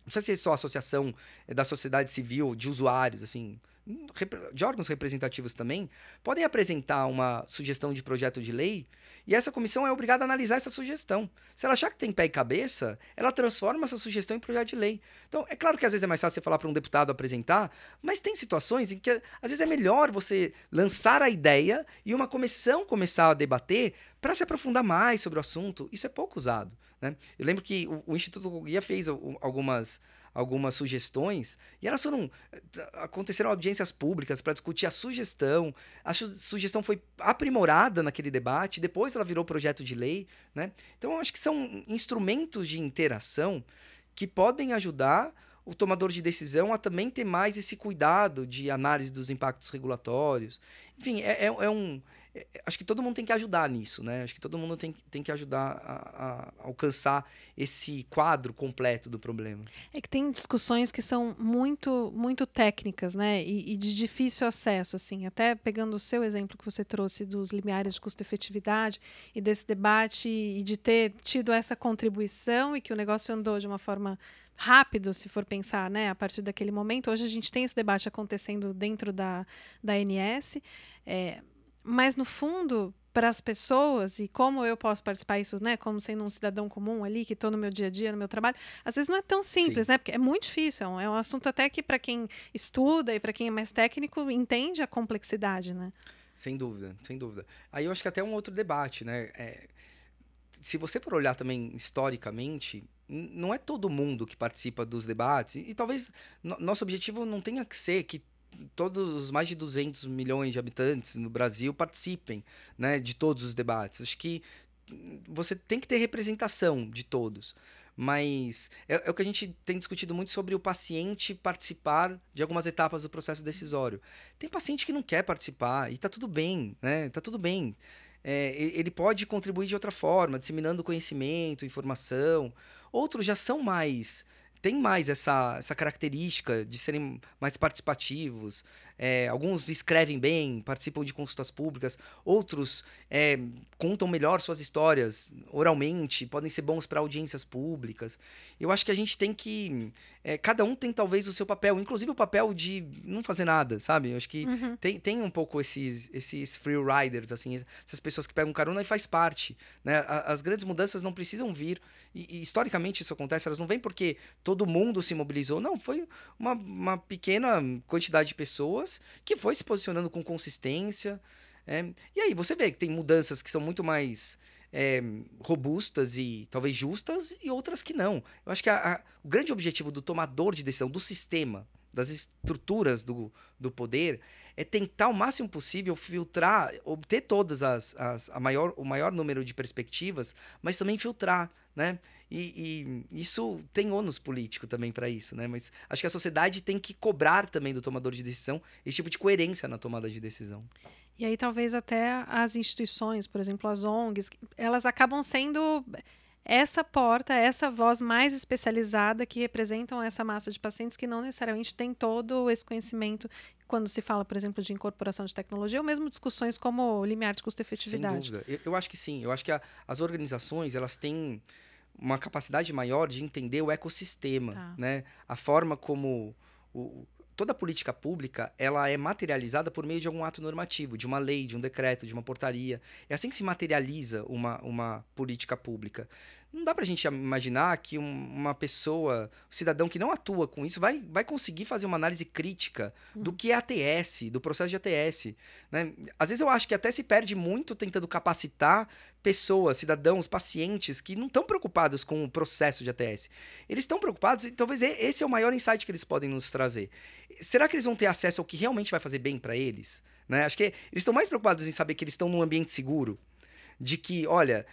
não precisa ser só associação eh, da sociedade civil, de usuários, assim de órgãos representativos também, podem apresentar uma sugestão de projeto de lei e essa comissão é obrigada a analisar essa sugestão. Se ela achar que tem pé e cabeça, ela transforma essa sugestão em projeto de lei. Então, é claro que às vezes é mais fácil você falar para um deputado apresentar, mas tem situações em que às vezes é melhor você lançar a ideia e uma comissão começar a debater para se aprofundar mais sobre o assunto. Isso é pouco usado. Né? Eu lembro que o, o Instituto Guia fez algumas algumas sugestões e elas foram eh, aconteceram audiências públicas para discutir a sugestão. A su sugestão foi aprimorada naquele debate, depois ela virou projeto de lei, né? Então eu acho que são instrumentos de interação que podem ajudar o tomador de decisão a também ter mais esse cuidado de análise dos impactos regulatórios. Enfim, é, é, é um, acho que todo mundo tem que ajudar nisso, né? Acho que todo mundo tem, tem que ajudar a, a, alcançar esse quadro completo do problema. É que tem discussões que são muito, muito técnicas, né? E, e de difícil acesso, assim. Até pegando o seu exemplo que você trouxe dos limiares de custo-efetividade e desse debate e de ter tido essa contribuição e que o negócio andou de uma forma rápido, se for pensar, né, a partir daquele momento. Hoje a gente tem esse debate acontecendo dentro da, da ANS. É, mas no fundo, para as pessoas e como eu posso participar disso, né? Como sendo um cidadão comum ali que estou no meu dia a dia, no meu trabalho, às vezes não é tão simples, Sim. né? Porque é muito difícil. É um, é um assunto até que para quem estuda e para quem é mais técnico entende a complexidade, né? Sem dúvida, sem dúvida. Aí eu acho que até um outro debate, né? É, se você for olhar também historicamente, não é todo mundo que participa dos debates e, e talvez nosso objetivo não tenha que ser que todos os mais de 200 milhões de habitantes no Brasil participem né, de todos os debates. Acho que você tem que ter representação de todos. Mas é, é, o que a gente tem discutido muito sobre o paciente participar de algumas etapas do processo decisório. Tem paciente que não quer participar e está tudo bem, né? Está tudo bem. É, ele pode contribuir de outra forma, disseminando conhecimento, informação. Outros já são mais tem mais essa, essa característica de serem mais participativos. É, alguns escrevem bem, participam de consultas públicas, outros é, contam melhor suas histórias oralmente, podem ser bons para audiências públicas. Eu acho que a gente tem que é, cada um tem talvez o seu papel, inclusive o papel de não fazer nada, sabe? Eu acho que uhum. tem, tem um pouco esses, esses free riders, assim, essas pessoas que pegam carona e faz parte. Né? as grandes mudanças não precisam vir, e, e, historicamente isso acontece, elas não vêm porque todo mundo se mobilizou, não, foi uma, uma pequena quantidade de pessoas que foi se posicionando com consistência. É, e aí você vê que tem mudanças que são muito mais é, robustas e talvez justas e outras que não. Eu acho que a, a, o grande objetivo do tomador de decisão, do sistema, das estruturas do, do poder, é tentar o máximo possível filtrar, obter todas as, as a maior, o maior número de perspectivas, mas também filtrar, né? E, e isso tem ônus político também para isso, né? Mas acho que a sociedade tem que cobrar também do tomador de decisão esse tipo de coerência na tomada de decisão. E aí talvez até as instituições, por exemplo, as ONGs, elas acabam sendo essa porta, essa voz mais especializada que representam essa massa de pacientes que não necessariamente tem todo esse conhecimento quando se fala, por exemplo, de incorporação de tecnologia ou mesmo discussões como limiar de custo-efetividade. Sem dúvida. Eu, eu, acho que sim. Eu acho que a, as organizações, elas têm uma capacidade maior de entender o ecossistema, tá. né? A forma como o, toda política pública ela é materializada por meio de algum ato normativo, de uma lei, de um decreto, de uma portaria. É assim que se materializa uma, uma política pública não dá pra gente imaginar que uma pessoa, um cidadão que não atua com isso, vai, vai conseguir fazer uma análise crítica do uhum. que é ATS, do processo de ATS. Né? Às vezes eu acho que até se perde muito tentando capacitar pessoas, cidadãos, pacientes que não estão preocupados com o processo de ATS. Eles estão preocupados e talvez esse é o maior insight que eles podem nos trazer. Será que eles vão ter acesso ao que realmente vai fazer bem para eles? Né? Acho que eles estão mais preocupados em saber que eles estão num ambiente seguro de que, olha,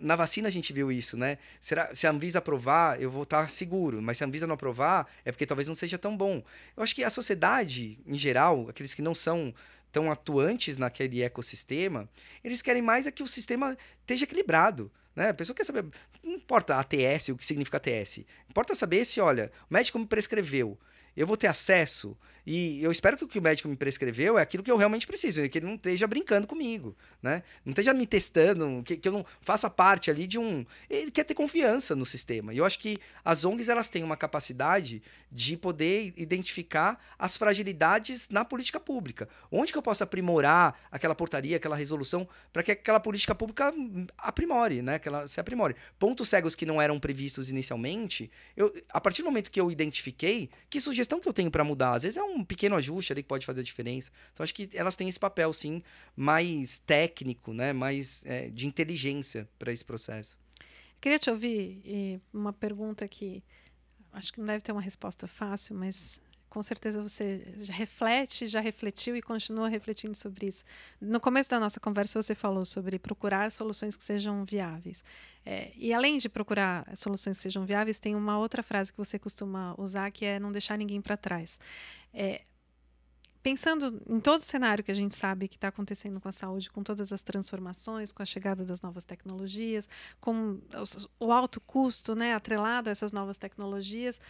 na vacina a gente viu isso, né? Será, se a Anvisa aprovar, eu vou estar seguro, mas se a Anvisa não aprovar, é porque talvez não seja tão bom. Eu acho que a sociedade, em geral, aqueles que não são tão atuantes naquele ecossistema, eles querem mais é que o sistema esteja equilibrado. Né? A pessoa quer saber, não importa ATS, o que significa ATS. Importa saber se, olha, o médico me prescreveu, eu vou ter acesso. E eu espero que o que o médico me prescreveu é aquilo que eu realmente preciso, que ele não esteja brincando comigo, né? Não esteja me testando, que, que eu não faça parte ali de um. Ele quer ter confiança no sistema. E eu acho que as ONGs elas têm uma capacidade de poder identificar as fragilidades na política pública. Onde que eu posso aprimorar aquela portaria, aquela resolução, para que aquela política pública aprimore, né? Que ela se aprimore. Pontos cegos que não eram previstos inicialmente, eu, a partir do momento que eu identifiquei, que isso sugestão que eu tenho para mudar. Às vezes é um pequeno ajuste ali que pode fazer a diferença. Então acho que elas têm esse papel, sim, mais técnico, né? mais é, de inteligência para esse processo. queria te ouvir uma pergunta que acho que não deve ter uma resposta fácil, mas com certeza você já reflete, já refletiu e continua refletindo sobre isso. No começo da nossa conversa, você falou sobre procurar soluções que sejam viáveis. É, e além de procurar soluções que sejam viáveis, tem uma outra frase que você costuma usar que é não deixar ninguém para trás. É, pensando em todo o cenário que a gente sabe que está acontecendo com a saúde, com todas as transformações, com a chegada das novas tecnologias, com o alto custo né, atrelado a essas novas tecnologias,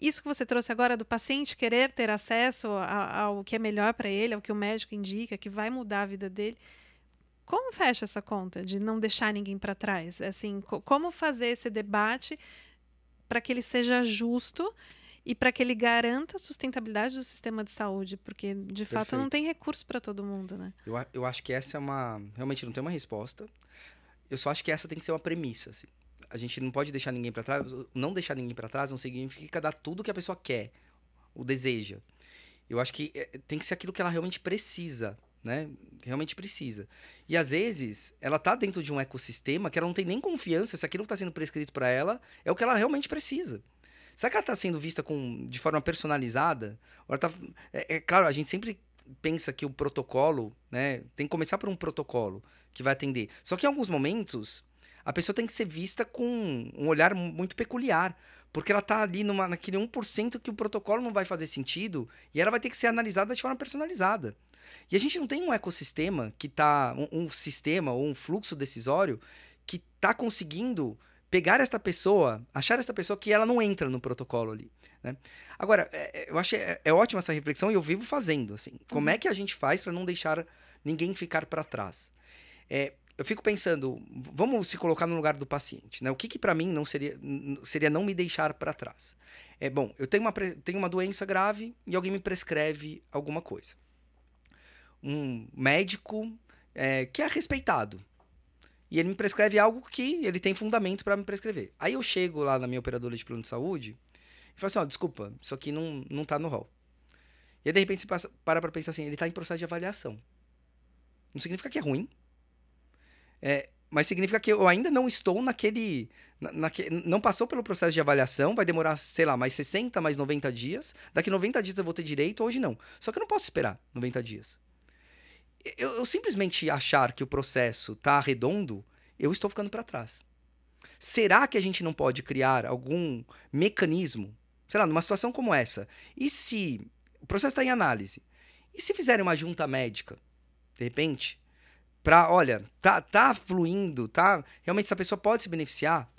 isso que você trouxe agora do paciente querer ter acesso ao que é melhor para ele, ao que o médico indica, que vai mudar a vida dele. Como fecha essa conta de não deixar ninguém para trás? Assim, como fazer esse debate para que ele seja justo e para que ele garanta a sustentabilidade do sistema de saúde, porque de Perfeito. fato não tem recurso para todo mundo, né? Eu, eu acho que essa é uma, realmente não tem uma resposta. Eu só acho que essa tem que ser uma premissa, assim a gente não pode deixar ninguém para trás. Não deixar ninguém para trás não significa dar tudo que a pessoa quer, o deseja. Eu acho que eh, tem que ser aquilo que ela realmente precisa, né? Realmente precisa. E às vezes ela tá dentro de um ecossistema que ela não tem nem confiança se aquilo que está sendo prescrito para ela é o que ela realmente precisa. Será que ela está sendo vista com, de forma personalizada? Ou tá, é, é claro, a gente sempre pensa que o protocolo, né, tem que começar por um protocolo que vai atender. Só que em alguns momentos a pessoa tem que ser vista com um olhar muito peculiar. Porque ela tá ali numa, naquele 1% que o protocolo não vai fazer sentido e ela vai ter que ser analisada de forma personalizada. E a gente não tem um ecossistema que tá. um, um sistema ou um fluxo decisório que tá conseguindo pegar esta pessoa, achar esta pessoa que ela não entra no protocolo ali. Né? Agora, é, é, eu acho é, é ótima essa reflexão e eu vivo fazendo assim. Como uhum. é que a gente faz para não deixar ninguém ficar para trás? É, eu fico pensando, vamos se colocar no lugar do paciente, né? O que que para mim não seria seria não me deixar para trás? É bom, eu tenho uma tenho uma doença grave e alguém me prescreve alguma coisa. Um médico é, que é respeitado e ele me prescreve algo que ele tem fundamento para me prescrever. Aí eu chego lá na minha operadora de plano de saúde e falo assim, ó, desculpa, isso aqui não não tá no rol. E aí, de repente você passa, para para pensar assim, ele está em processo de avaliação. Não significa que é ruim, é, mas significa que eu ainda não estou naquele, Não passou pelo processo de avaliação, vai demorar, sei lá, mais 60, mais 90 dias. Daqui 90 dias eu vou ter direito, hoje não. Só que eu não posso esperar 90 dias. Eu, eu simplesmente achar que o processo está redondo, eu estou ficando para trás. Será que a gente não pode criar algum mecanismo? Sei lá, numa situação como essa. E se. O processo está em análise. E se fizerem uma junta médica? De repente, para, olha, tá, tá fluindo, tá? Realmente essa pessoa pode se beneficiar.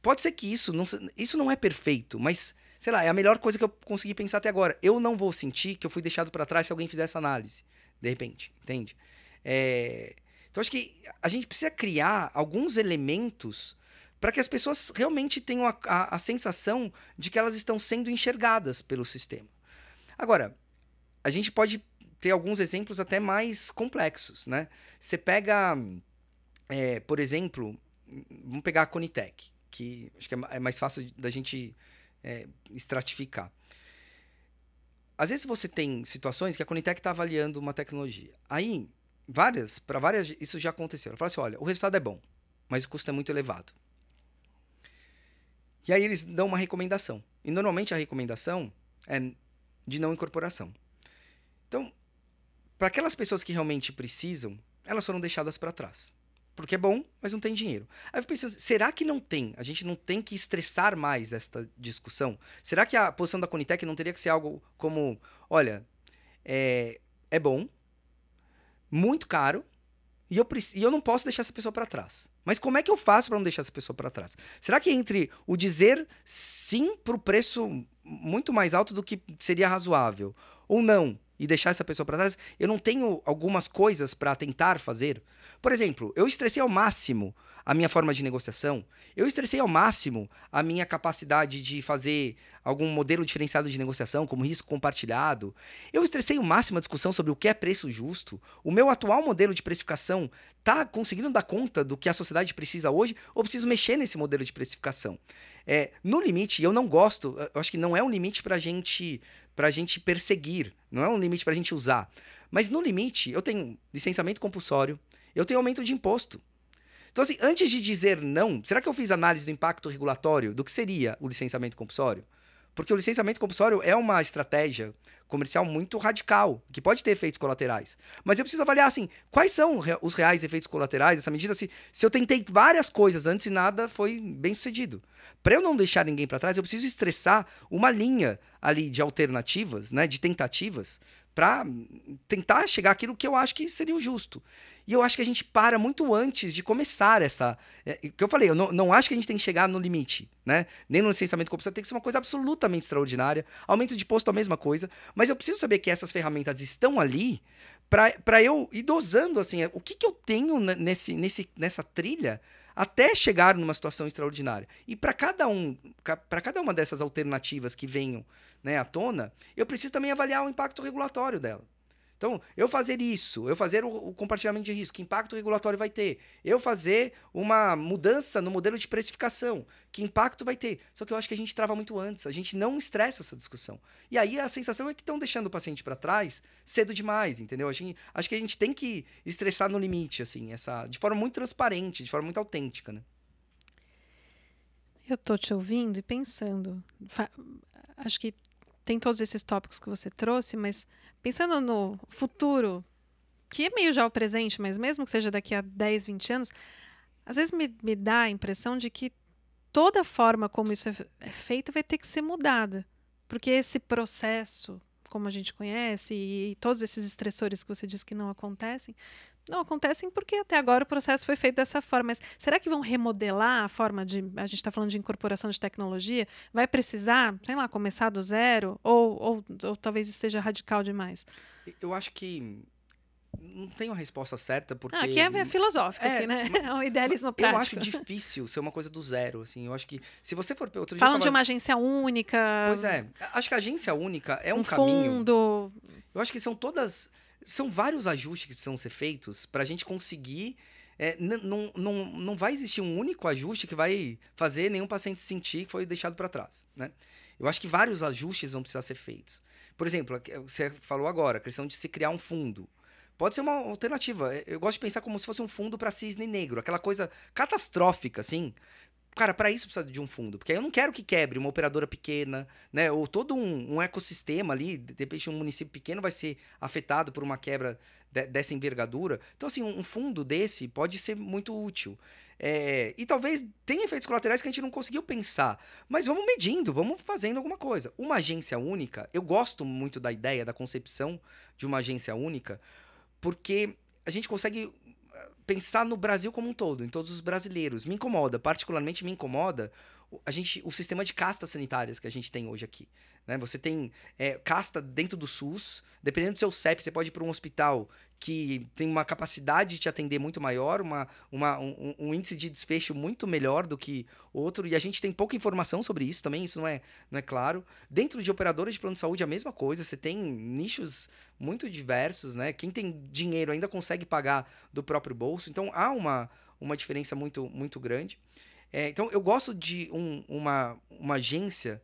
Pode ser que isso não, isso não é perfeito, mas sei lá, é a melhor coisa que eu consegui pensar até agora. Eu não vou sentir que eu fui deixado para trás se alguém fizer essa análise, de repente, entende? É... Então acho que a gente precisa criar alguns elementos para que as pessoas realmente tenham a, a, a, sensação de que elas estão sendo enxergadas pelo sistema. Agora, a gente pode ter alguns exemplos até mais complexos, né? Você pega, é, por exemplo, vamos pegar a Conitec, que acho que é, é mais fácil da gente é, estratificar. Às vezes você tem situações que a Conitec está avaliando uma tecnologia. Aí, várias, para várias, isso já aconteceu. Ela fala assim, olha, o resultado é bom, mas o custo é muito elevado. E aí eles dão uma recomendação. E normalmente a recomendação é de não incorporação. Então, para aquelas pessoas que realmente precisam, elas foram deixadas para trás. Porque é bom, mas não tem dinheiro. Aí eu pensei, será que não tem? A gente não tem que estressar mais esta discussão? Será que a posição da Conitec não teria que ser algo como: olha, é, é bom, muito caro, e eu, e eu não posso deixar essa pessoa para trás. Mas como é que eu faço para não deixar essa pessoa para trás? Será que entre o dizer sim para o preço muito mais alto do que seria razoável, ou não, e deixar essa pessoa para trás, eu não tenho algumas coisas para tentar fazer. Por exemplo, eu estressei ao máximo a minha forma de negociação, eu estressei ao máximo a minha capacidade de fazer algum modelo diferenciado de negociação, como risco compartilhado. Eu estressei ao máximo a discussão sobre o que é preço justo. O meu atual modelo de precificação está conseguindo dar conta do que a sociedade precisa hoje ou preciso mexer nesse modelo de precificação? É, no limite, eu não gosto, eu acho que não é um limite para a gente para a gente perseguir, não é um limite para a gente usar. Mas no limite, eu tenho licenciamento compulsório, eu tenho aumento de imposto. Então, assim, antes de dizer não, será que eu fiz análise do impacto regulatório do que seria o licenciamento compulsório? Porque o licenciamento compulsório é uma estratégia comercial muito radical, que pode ter efeitos colaterais. Mas eu preciso avaliar, assim, quais são os reais efeitos colaterais dessa medida? Se, se eu tentei várias coisas antes e nada foi bem sucedido. Para eu não deixar ninguém para trás, eu preciso estressar uma linha ali de alternativas, né, de tentativas, para tentar chegar àquilo que eu acho que seria o justo. E eu acho que a gente para muito antes de começar essa. É, que eu falei, eu não, não acho que a gente tem que chegar no limite, né? Nem no licenciamento compulsório, tem que ser uma coisa absolutamente extraordinária. Aumento de posto é a mesma coisa. Mas eu preciso saber que essas ferramentas estão ali para eu ir dosando, assim, o que, que eu tenho nesse, nesse, nessa trilha até chegar numa situação extraordinária. E para cada um, para cada uma dessas alternativas que venham né, à tona, eu preciso também avaliar o impacto regulatório dela. Então, eu fazer isso, eu fazer o, compartilhamento de risco, que impacto regulatório vai ter? Eu fazer uma mudança no modelo de precificação, que impacto vai ter? Só que eu acho que a gente trava muito antes, a gente não estressa essa discussão. E aí a sensação é que estão deixando o paciente para trás cedo demais, entendeu? A gente, acho que a gente tem que estressar no limite, assim, essa, de forma muito transparente, de forma muito autêntica, né? Eu tô te ouvindo e pensando. Fa acho que tem todos esses tópicos que você trouxe, mas pensando no futuro, que é meio já o presente, mas mesmo que seja daqui a 10, 20 anos, às vezes me, me dá a impressão de que toda forma como isso é, é feito vai ter que ser mudada. Porque esse processo, como a gente conhece, e, e todos esses estressores que você diz que não acontecem, não acontecem porque até agora o processo foi feito dessa forma. Mas será que vão remodelar a forma de. A gente está falando de incorporação de tecnologia? Vai precisar, sei lá, começar do zero? Ou, ou, ou talvez isso seja radical demais? Eu acho que não tem uma resposta certa, porque... Ah, aqui é, é filosófica, é, aqui, né? [LAUGHS] É um idealismo prático. Eu acho difícil ser uma coisa do zero, assim. Eu acho que, se você for... Outro Falam tava... de uma agência única... Pois é. Acho que a agência única é um, um caminho... fundo... Eu acho que são todas... São vários ajustes que precisam ser feitos para a gente conseguir. É, não, não, não vai existir um único ajuste que vai fazer nenhum paciente sentir que foi deixado para trás. Né? Eu acho que vários ajustes vão precisar ser feitos. Por exemplo, é, você falou agora, a questão de se criar um fundo. Pode ser uma alternativa. É, eu gosto de pensar como se fosse um fundo para cisne negro, aquela coisa catastrófica, assim, Cara, para isso precisa de um fundo, porque eu não quero que quebre uma operadora pequena, né? Ou todo um, um ecossistema ali, de repente um município pequeno vai ser afetado por uma quebra de, dessa envergadura. Então, assim, um, um, fundo desse pode ser muito útil. É, e talvez tenha efeitos colaterais que a gente não conseguiu pensar. Mas vamos medindo, vamos fazendo alguma coisa. Uma agência única, eu gosto muito da ideia, da concepção de uma agência única, porque a gente consegue pensar no Brasil como um todo, em todos os brasileiros. Me incomoda, particularmente me incomoda a gente, o sistema de castas sanitárias que a gente tem hoje aqui. Né? Você tem é, casta dentro do SUS, dependendo do seu CEP, você pode ir para um hospital que tem uma capacidade de te atender muito maior, uma, uma, um, um, índice de desfecho muito melhor do que outro, e a gente tem pouca informação sobre isso também, isso não é, não é claro. Dentro de operadoras de plano de saúde, a mesma coisa, você tem nichos muito diversos, né? Quem tem dinheiro ainda consegue pagar do próprio bolso, então há uma, uma diferença muito, muito grande. É, então, eu gosto de um, uma, uma agência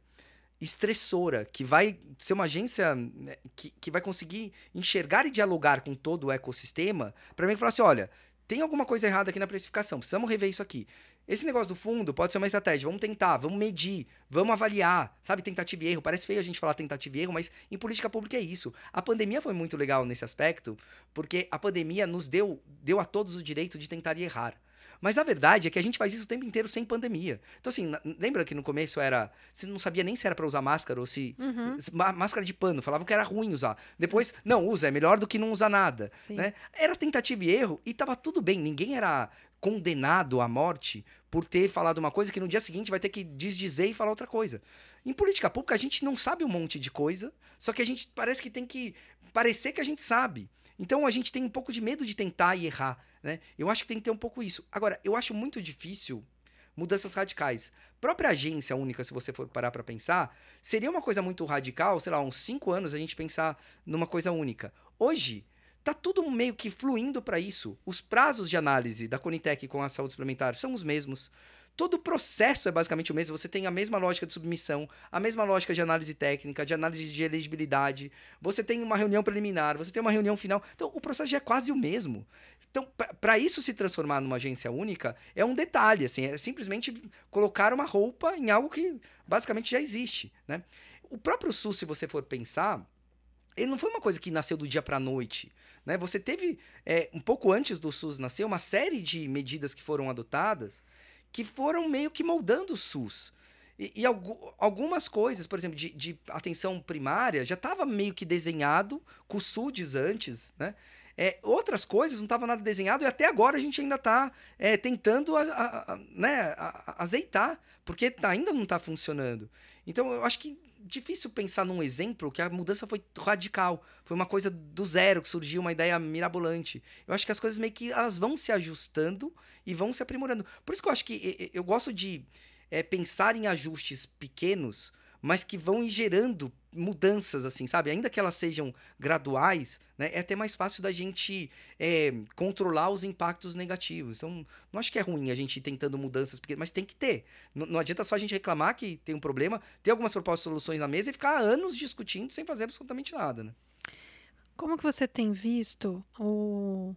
estressora, que vai ser uma agência né, que, que vai conseguir enxergar e dialogar com todo o ecossistema, para mim falar assim, olha, tem alguma coisa errada aqui na precificação, precisamos rever isso aqui. Esse negócio do fundo pode ser uma estratégia, vamos tentar, vamos medir, vamos avaliar, sabe, tentativa e erro. Parece feio a gente falar tentativa e erro, mas em política pública é isso. A pandemia foi muito legal nesse aspecto, porque a pandemia nos deu, deu a todos o direito de tentar e errar. Mas a verdade é que a gente faz isso o tempo inteiro sem pandemia. Então, assim, lembra que no começo era. Você não sabia nem se era para usar máscara ou se. Uhum. Máscara de pano, falavam que era ruim usar. Depois, não, usa, é melhor do que não usar nada. Né? Era tentativa e erro e tava tudo bem, ninguém era condenado à morte por ter falado uma coisa que no dia seguinte vai ter que desdizer e falar outra coisa. Em política pública, a gente não sabe um monte de coisa, só que a gente parece que tem que parecer que a gente sabe. Então a gente tem um pouco de medo de tentar e errar, né? Eu acho que tem que ter um pouco isso. Agora, eu acho muito difícil mudanças radicais. Própria agência única, se você for parar para pensar, seria uma coisa muito radical, sei lá, uns cinco anos a gente pensar numa coisa única. Hoje, tá tudo meio que fluindo para isso. Os prazos de análise da Conitec com a saúde suplementar são os mesmos todo o processo é basicamente o mesmo. Você tem a mesma lógica de submissão, a mesma lógica de análise técnica, de análise de elegibilidade. Você tem uma reunião preliminar, você tem uma reunião final. Então, o processo já é quase o mesmo. Então, para isso se transformar numa agência única, é um detalhe, assim, é simplesmente colocar uma roupa em algo que basicamente já existe, né? O próprio SUS, se você for pensar, ele não foi uma coisa que nasceu do dia para a noite. Né? Você teve, é, um pouco antes do SUS nascer, uma série de medidas que foram adotadas que foram meio que moldando o SUS. E, e algumas coisas, por exemplo, de, de atenção primária, já estava meio que desenhado com o SUDES antes, né? É, outras coisas não estava nada desenhado e até agora a gente ainda está é, tentando a, a, a, né, azeitar, porque ainda não está funcionando. Então, eu acho que difícil pensar num exemplo que a mudança foi radical. Foi uma coisa do zero que surgiu, uma ideia mirabolante. Eu acho que as coisas meio que elas vão se ajustando e vão se aprimorando. Por isso que eu acho que eu gosto de é, pensar em ajustes pequenos, mas que vão gerando mudanças, assim, sabe? Ainda que elas sejam graduais, né? É até mais fácil da gente é, controlar os impactos negativos. Então, não acho que é ruim a gente ir tentando mudanças, porque, mas tem que ter. Não, não adianta só a gente reclamar que tem um problema, ter algumas propostas soluções na mesa e ficar anos discutindo sem fazer absolutamente nada, né? Como que você tem visto o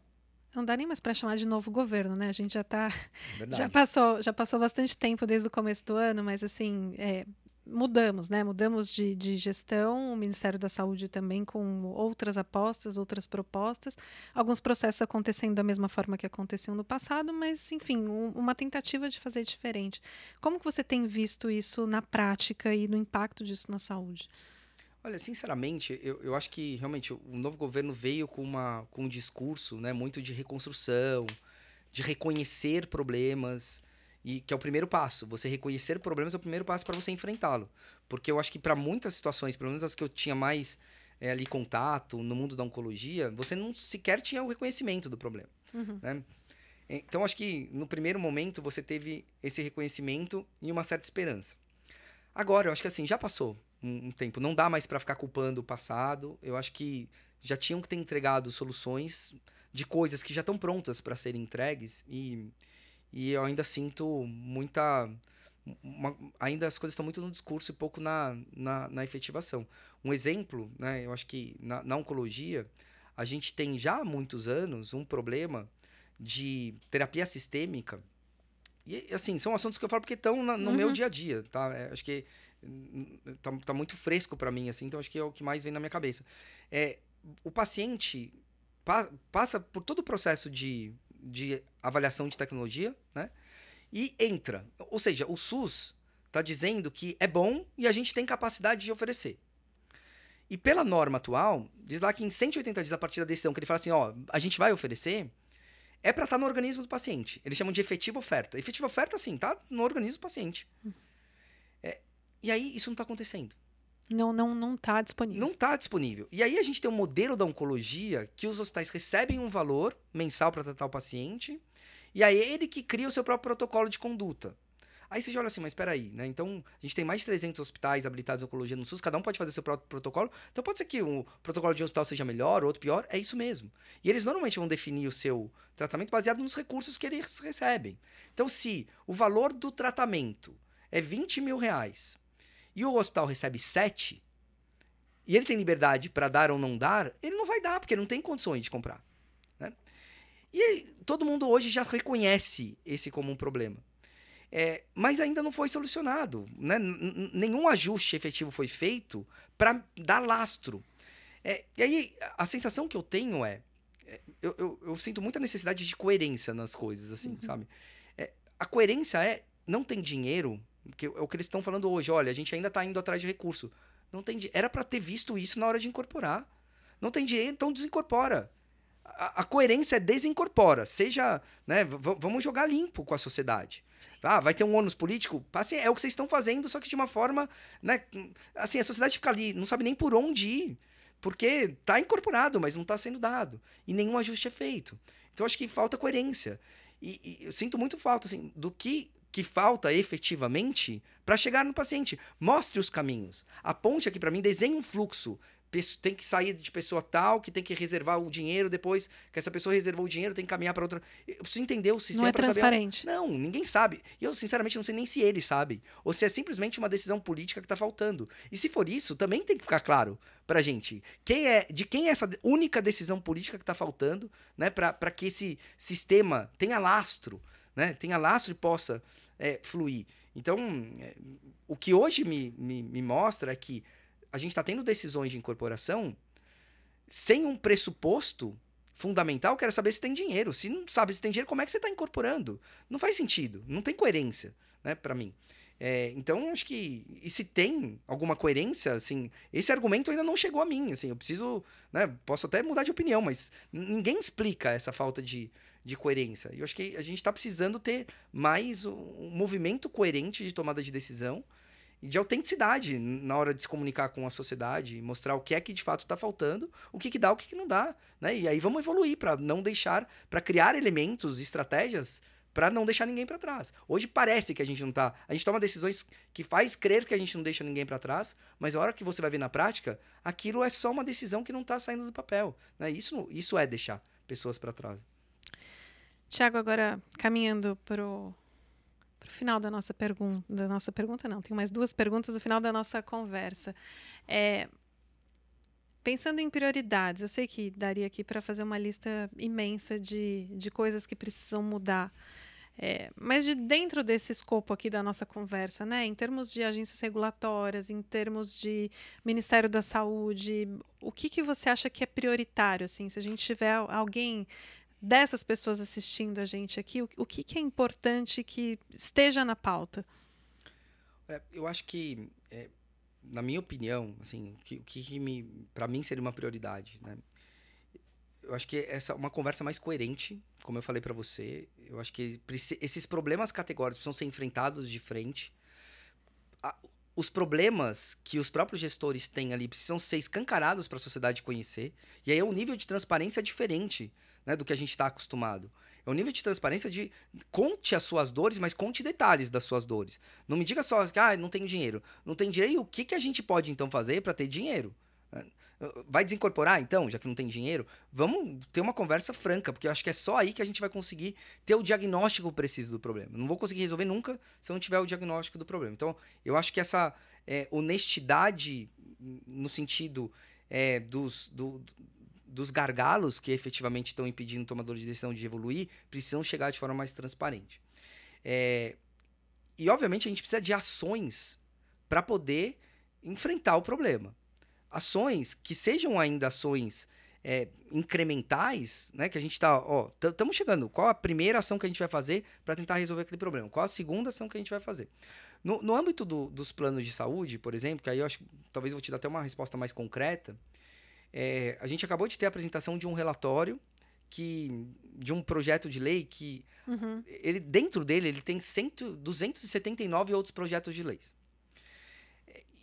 não dá nem mais para chamar de novo governo, né? A gente já tá, é [LAUGHS] Verdade. já passou, já passou bastante tempo desde o começo do ano, mas assim, é, mudamos, né? Mudamos de, de gestão, o Ministério da Saúde também com outras apostas, outras propostas, alguns processos acontecendo da mesma forma que aconteciam no passado, mas enfim, um, uma tentativa de fazer diferente. Como que você tem visto isso na prática e no impacto disso na saúde? Olha, sinceramente, eu, eu acho que realmente o novo governo veio com, uma, com um discurso né, muito de reconstrução, de reconhecer problemas, e que é o primeiro passo. Você reconhecer problemas é o primeiro passo para você enfrentá-lo. Porque eu acho que para muitas situações, pelo menos as que eu tinha mais é, ali contato no mundo da oncologia, você não sequer tinha o reconhecimento do problema. Uhum. Né? Então, acho que no primeiro momento você teve esse reconhecimento e uma certa esperança. Agora, eu acho que assim, já passou um, um tempo. Não dá mais para ficar culpando o passado. Eu acho que já tinham que ter entregado soluções de coisas que já estão prontas para serem entregues e e eu ainda sinto muita. Uma, ainda as coisas estão muito no discurso e pouco na, na, na efetivação. Um exemplo, né, eu acho que na, na, oncologia, a gente tem já há muitos anos um problema de terapia sistêmica. E, assim, são assuntos que eu falo porque estão no uhum. meu dia a dia, tá? É, acho que hum, tá, tá muito fresco para mim, assim, então acho que é o que mais vem na minha cabeça. É, o paciente pa, passa por todo o processo de de avaliação de tecnologia, né? E entra. Ou seja, o SUS está dizendo que é bom e a gente tem capacidade de oferecer. E pela norma atual, diz lá que em 180 dias a partir da decisão que ele fala assim, ó, a gente vai oferecer, é para estar tá no organismo do paciente. Eles chamam de efetiva oferta. Efetiva oferta, sim, tá no organismo do paciente. Hum. É, e aí isso não está acontecendo. Não, não, não está disponível. Não está disponível. E aí a gente tem um modelo da oncologia que os hospitais recebem um valor mensal para tratar o paciente, e aí é ele que cria o seu próprio protocolo de conduta. Aí você já olha assim, mas espera aí, né? Então, a gente tem mais de 300 hospitais habilitados em oncologia no SUS, cada um pode fazer seu próprio protocolo. Então, pode ser que um protocolo de um hospital seja melhor, outro pior, é isso mesmo. E eles normalmente vão definir o seu tratamento baseado nos recursos que eles recebem. Então, se o valor do tratamento é 20 mil reais e o hospital recebe 7, e ele tem liberdade para dar ou não dar, ele não vai dar, porque ele não tem condições de comprar. Né? E todo mundo hoje já reconhece esse como um problema. É, mas ainda não foi solucionado. Né? Nenhum ajuste efetivo foi feito para dar lastro. É, e aí, a sensação que eu tenho é, é. Eu, eu, eu, sinto muita necessidade de coerência nas coisas, assim, uhum. sabe? É, a coerência é: não tem dinheiro, que é o que eles estão falando hoje. Olha, a gente ainda está indo atrás de recurso. Não tem. Era para ter visto isso na hora de incorporar. Não tem dinheiro, então desincorpora. A, a coerência é desincorpora. Seja, né? Vamos jogar limpo com a sociedade. Ah, vai ter um ônus político? Assim, é o que vocês estão fazendo, só que de uma forma, né? Assim, a sociedade fica ali, não sabe nem por onde ir, porque está incorporado, mas não está sendo dado e nenhum ajuste é feito. Então acho que falta coerência. E, e eu sinto muito falta assim do que que falta efetivamente para chegar no paciente. Mostre os caminhos. Aponte aqui para mim, desenhe um fluxo. Tem que sair de pessoa tal, que tem que reservar o dinheiro depois, que essa pessoa reservou o dinheiro, tem que caminhar para outra. Eu preciso entender o sistema Não é transparente. Saber... Não, ninguém sabe. E eu, sinceramente, não sei nem se eles sabem. Ou se é simplesmente uma decisão política que está faltando. E se for isso, também tem que ficar claro para gente quem é, de quem é essa única decisão política que está faltando, né, para que esse sistema tenha lastro né? tenha lastro e possa é, fluir. Então, é, o que hoje me, me, me mostra é que a gente está tendo decisões de incorporação sem um pressuposto fundamental, quero saber se tem dinheiro. Se não sabe se tem dinheiro, como é que você está incorporando? Não faz sentido, não tem coerência, né, para mim. É, então, acho que. E se tem alguma coerência, assim, esse argumento ainda não chegou a mim. Assim, eu preciso. Né, posso até mudar de opinião, mas ninguém explica essa falta de, de coerência. E eu acho que a gente está precisando ter mais um movimento coerente de tomada de decisão e de autenticidade na hora de se comunicar com a sociedade, mostrar o que é que de fato está faltando, o que, que dá, o que, que não dá. Né? E aí vamos evoluir para não deixar, para criar elementos, estratégias para não deixar ninguém para trás. Hoje parece que a gente não tá, a gente toma decisões que faz crer que a gente não deixa ninguém para trás, mas a hora que você vai ver na prática, aquilo é só uma decisão que não está saindo do papel, né? Isso isso é deixar pessoas para trás. Tiago, agora caminhando para o final da nossa pergunta, da nossa pergunta não, tem mais duas perguntas no final da nossa conversa. É, pensando em prioridades, eu sei que daria aqui para fazer uma lista imensa de, de coisas que precisam mudar. É, mas de dentro desse escopo aqui da nossa conversa, né, em termos de agências regulatórias, em termos de Ministério da Saúde, o que, que você acha que é prioritário? Assim, se a gente tiver alguém dessas pessoas assistindo a gente aqui, o, o que, que, é importante que esteja na pauta? Eu acho que, é, na minha opinião, assim, o que, o que me, para mim seria uma prioridade, né? Eu acho que essa é uma conversa mais coerente, como eu falei para você. Eu acho que esses problemas categóricos precisam ser enfrentados de frente. os problemas que os próprios gestores têm ali precisam ser escancarados para a sociedade conhecer. E aí é um nível de transparência diferente né, do que a gente está acostumado. É o nível de transparência de conte as suas dores, mas conte detalhes das suas dores. Não me diga só que ah, não tenho dinheiro. Não tem dinheiro, o que, que a gente pode então fazer para ter dinheiro? Né? Vai desincorporar então, já que não tem dinheiro? Vamos ter uma conversa franca, porque eu acho que é só aí que a gente vai conseguir ter o diagnóstico preciso do problema. Não vou conseguir resolver nunca se eu não tiver o diagnóstico do problema. Então, eu acho que essa é, honestidade no sentido é, dos, do, dos gargalos que efetivamente estão impedindo o tomador de decisão de evoluir, precisam chegar de forma mais transparente. É, e, obviamente, a gente precisa de ações para poder enfrentar o problema. Ações que sejam ainda ações é, incrementais, né? Que a gente está, ó, estamos chegando. Qual a primeira ação que a gente vai fazer para tentar resolver aquele problema? Qual a segunda ação que a gente vai fazer? No, no âmbito do, dos planos de saúde, por exemplo, que aí eu acho, talvez eu vou te dar até uma resposta mais concreta, é, a gente acabou de ter a apresentação de um relatório que de um projeto de lei que uhum. ele dentro dele ele tem 100, 279 outros projetos de leis.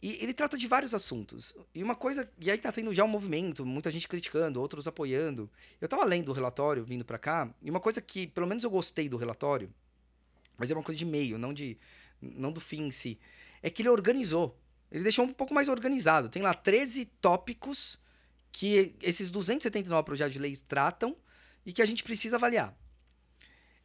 E ele trata de vários assuntos. E uma coisa. E aí tá tendo já um movimento, muita gente criticando, outros apoiando. Eu tava lendo o relatório vindo para cá, e uma coisa que, pelo menos eu gostei do relatório, mas é uma coisa de meio, não de. não do fim em si. É que ele organizou. Ele deixou um pouco mais organizado. Tem lá 13 tópicos que esses 279 projetos de leis tratam e que a gente precisa avaliar.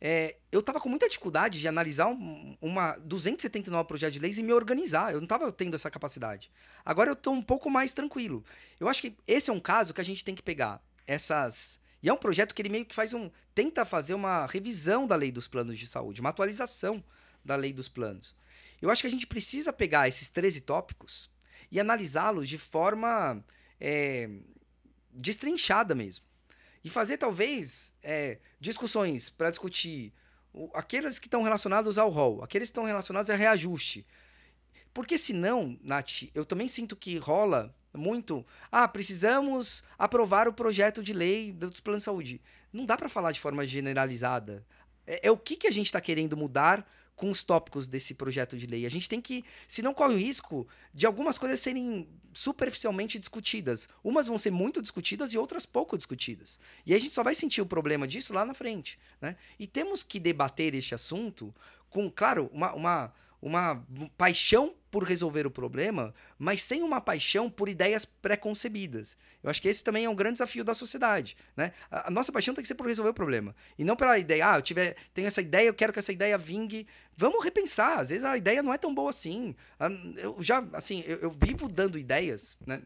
É, eu estava com muita dificuldade de analisar um, uma 279 projetos de leis e me organizar. Eu não estava tendo essa capacidade. Agora eu estou um pouco mais tranquilo. Eu acho que esse é um caso que a gente tem que pegar essas. E é um projeto que ele meio que faz um. tenta fazer uma revisão da lei dos planos de saúde, uma atualização da lei dos planos. Eu acho que a gente precisa pegar esses 13 tópicos e analisá-los de forma. É, destrinchada mesmo. E fazer, talvez, é, discussões para discutir o, aqueles que estão relacionados ao rol, aqueles que estão relacionados a reajuste. Porque senão, Nath, eu também sinto que rola muito. Ah, precisamos aprovar o projeto de lei dos planos de saúde. Não dá para falar de forma generalizada. É, é o que, que a gente está querendo mudar com os tópicos desse projeto de lei. A gente tem que, se não corre o risco de algumas coisas serem superficialmente discutidas. Umas vão ser muito discutidas e outras pouco discutidas. E a gente só vai sentir o problema disso lá na frente. Né? E temos que debater este assunto com, claro, uma, uma uma paixão por resolver o problema, mas sem uma paixão por ideias preconcebidas. Eu acho que esse também é um grande desafio da sociedade, né? A, nossa paixão tem que ser por resolver o problema e não pela ideia, ah, eu tiver, tenho essa ideia, eu quero que essa ideia vingue. Vamos repensar, às vezes a ideia não é tão boa assim. Eu já, assim, eu, eu vivo dando ideias, né?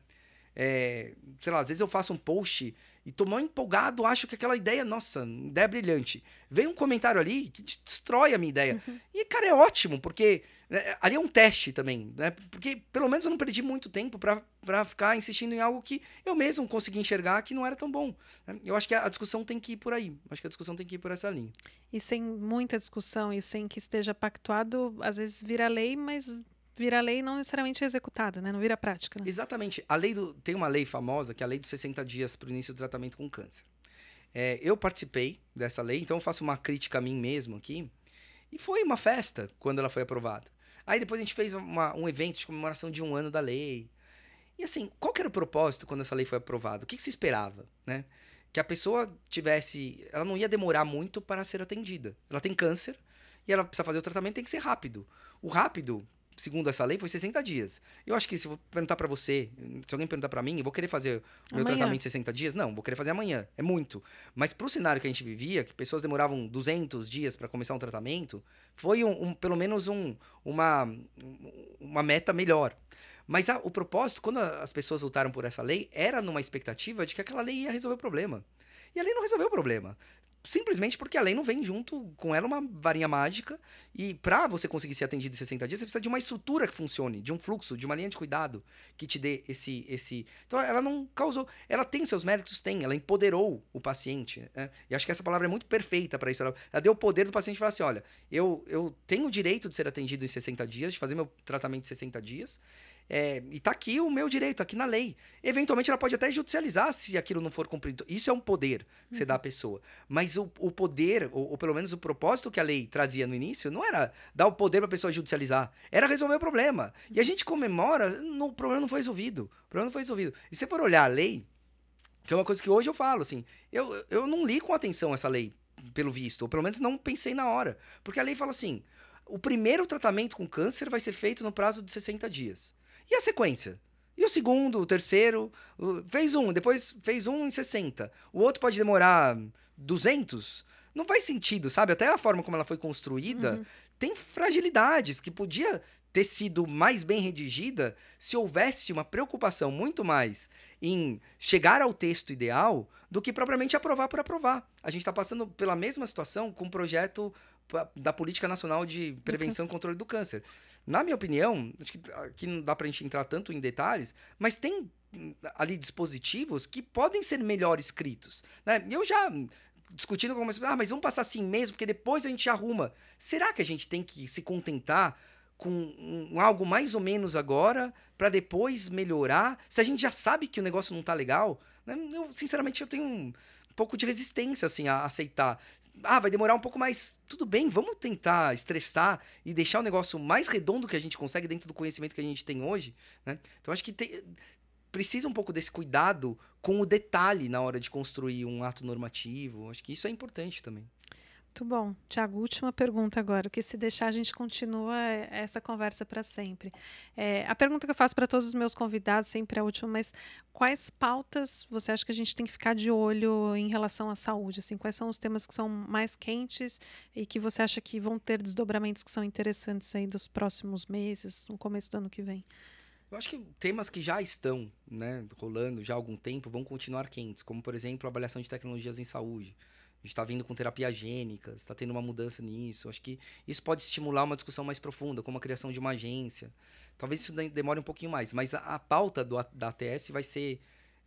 É, sei lá, às vezes eu faço um post e tô mal empolgado, acho que aquela ideia, nossa, ideia é brilhante. Vem um comentário ali que destrói a minha ideia. Uhum. E, cara, é ótimo, porque né, é, ali é um teste também, né? Porque pelo menos eu não perdi muito tempo para ficar insistindo em algo que eu mesmo consegui enxergar que não era tão bom. Né? Eu acho que a discussão tem que ir por aí. Acho que a discussão tem que ir por essa linha. E sem muita discussão e sem que esteja pactuado, às vezes vira lei, mas vira lei não necessariamente é executada, né? Não vira prática. Né? Exatamente. A lei do tem uma lei famosa que é a lei dos 60 dias para o início do tratamento com câncer. É, eu participei dessa lei, então eu faço uma crítica a mim mesmo aqui. E foi uma festa quando ela foi aprovada. Aí depois a gente fez uma, um evento de comemoração de um ano da lei. E assim, qual que era o propósito quando essa lei foi aprovada? O que, que se esperava, né? Que a pessoa tivesse, ela não ia demorar muito para ser atendida. Ela tem câncer e ela precisa fazer o tratamento, tem que ser rápido. O rápido segundo essa lei, foi 60 dias. Eu acho que se eu perguntar para você, se alguém perguntar para mim, eu vou querer fazer o meu tratamento em 60 dias? Não, vou querer fazer amanhã. É muito. Mas pro cenário que a gente vivia, que pessoas demoravam 200 dias para começar um tratamento, foi um, um, pelo menos um, uma, uma meta melhor. Mas a, o propósito, quando as pessoas lutaram por essa lei, era numa expectativa de que aquela lei ia resolver o problema. E a lei não resolveu o problema simplesmente porque a lei não vem junto com ela uma varinha mágica. E para você conseguir ser atendido em 60 dias, você precisa de uma estrutura que funcione, de um fluxo, de uma linha de cuidado que te dê esse. esse... Então ela não causou. Ela tem seus méritos? Tem. Ela empoderou o paciente. Né? E acho que essa palavra é muito perfeita para isso. Ela, ela, deu o poder do paciente falar assim: olha, eu, eu tenho o direito de ser atendido em 60 dias, de fazer meu tratamento em 60 dias. É, e tá aqui o meu direito, tá aqui na lei. Eventualmente ela pode até judicializar se aquilo não for cumprido. Então, isso é um poder que uhum. você dá à uhum. pessoa. Mas o, o poder, ou, ou, pelo menos o propósito que a lei trazia no início, não era dar o poder pra pessoa judicializar. Era resolver o problema. Uhum. E a uhum. gente comemora, no, o problema não foi resolvido. O problema não foi resolvido. E se você for olhar a lei, que é uma coisa que hoje eu falo, assim, eu, eu não li com atenção essa lei, pelo visto, ou pelo menos não pensei na hora. Porque a lei fala assim: o primeiro tratamento com câncer vai ser feito no prazo de 60 dias. E a sequência? E o segundo, o terceiro, fez um, depois fez um em 60. O outro pode demorar 200. Não faz sentido, sabe? Até a forma como ela foi construída uhum. tem fragilidades que podia ter sido mais bem redigida se houvesse uma preocupação muito mais em chegar ao texto ideal do que propriamente aprovar por aprovar. A gente está passando pela mesma situação com o projeto da Política Nacional de Prevenção e Controle do Câncer. Na minha opinião, acho que aqui ah, não dá pra gente entrar tanto em detalhes, mas tem hum, ali dispositivos que podem ser melhor escritos. Né? Eu já hum, discutindo com algumas pessoas, ah, mas vamos passar assim mesmo, porque depois a gente arruma. Será que a gente tem que se contentar com um, algo mais ou menos agora para depois melhorar? Se a gente já sabe que o negócio não tá legal, né? eu sinceramente eu tenho um pouco de resistência, assim, a aceitar. Ah, vai demorar um pouco mais. Tudo bem, vamos tentar estressar e deixar o negócio mais redondo que a gente consegue dentro do conhecimento que a gente tem hoje, né? Então, acho que tem, precisa um pouco desse cuidado com o detalhe na hora de construir um ato normativo. Acho que isso é importante também. Muito bom. Tiago, última pergunta agora, que se deixar a gente continua é, essa conversa para sempre. É, a pergunta que eu faço para todos os meus convidados sempre é a última, mas quais pautas você acha que a gente tem que ficar de olho em relação à saúde? Assim, quais são os temas que são mais quentes e que você acha que vão ter desdobramentos que são interessantes aí dos próximos meses, no começo do ano que vem? Eu acho que temas que já estão né, rolando já há algum tempo vão continuar quentes, como, por exemplo, a avaliação de tecnologias em saúde gente está vindo com terapia gênica, está tendo uma mudança nisso. Acho que isso pode estimular uma discussão mais profunda, como a criação de uma agência. Talvez isso demore um pouquinho mais, mas a, a pauta do, da ATS vai ser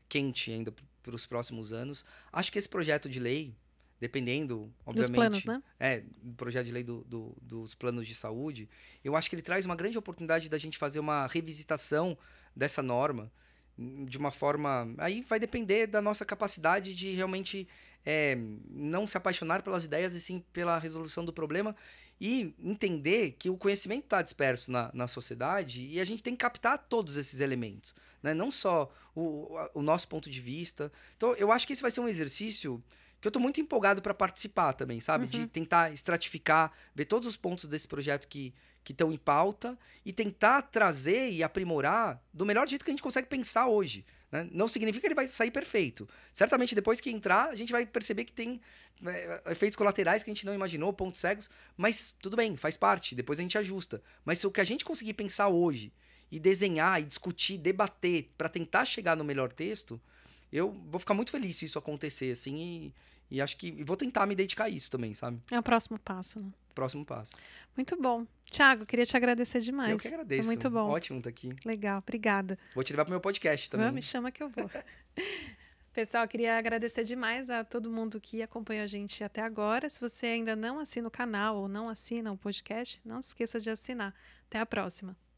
quente ainda para os próximos anos. Acho que esse projeto de lei, dependendo, obviamente. Dos planos, né? É, o projeto de lei do, do, dos planos de saúde, eu acho que ele traz uma grande oportunidade da gente fazer uma revisitação dessa norma hum, de uma forma. Aí vai depender da nossa capacidade de realmente é, não se apaixonar pelas ideias e sim pela resolução do problema e entender que o conhecimento está disperso na, na sociedade e a gente tem que captar todos esses elementos, né? não só o, o nosso ponto de vista. Então, eu acho que esse vai ser um exercício que eu estou muito empolgado para participar também, sabe? Uhum. De tentar estratificar, ver todos os pontos desse projeto que que estão em pauta e tentar trazer e aprimorar do melhor jeito que a gente consegue pensar hoje. Né? Não significa que ele vai sair perfeito. Certamente, depois que entrar, a gente vai perceber que tem né, efeitos colaterais que a gente não imaginou, pontos cegos, mas tudo bem, faz parte, depois a gente ajusta. Mas o que a gente conseguir pensar hoje e desenhar, e discutir, debater, para tentar chegar no melhor texto, eu vou ficar muito feliz se isso acontecer, assim, e, e acho que e vou tentar me dedicar a isso também, sabe? É o próximo passo, né? Próximo passo. Muito bom. Tiago, queria te agradecer demais. Eu que agradeço. Foi muito bom. Ótimo estar tá aqui. Legal, obrigada. Vou te levar para o meu podcast também. Não, me chama que eu vou. [LAUGHS] Pessoal, queria agradecer demais a todo mundo que acompanhou a gente até agora. Se você ainda não assina o canal ou não assina o podcast, não se esqueça de assinar. Até a próxima.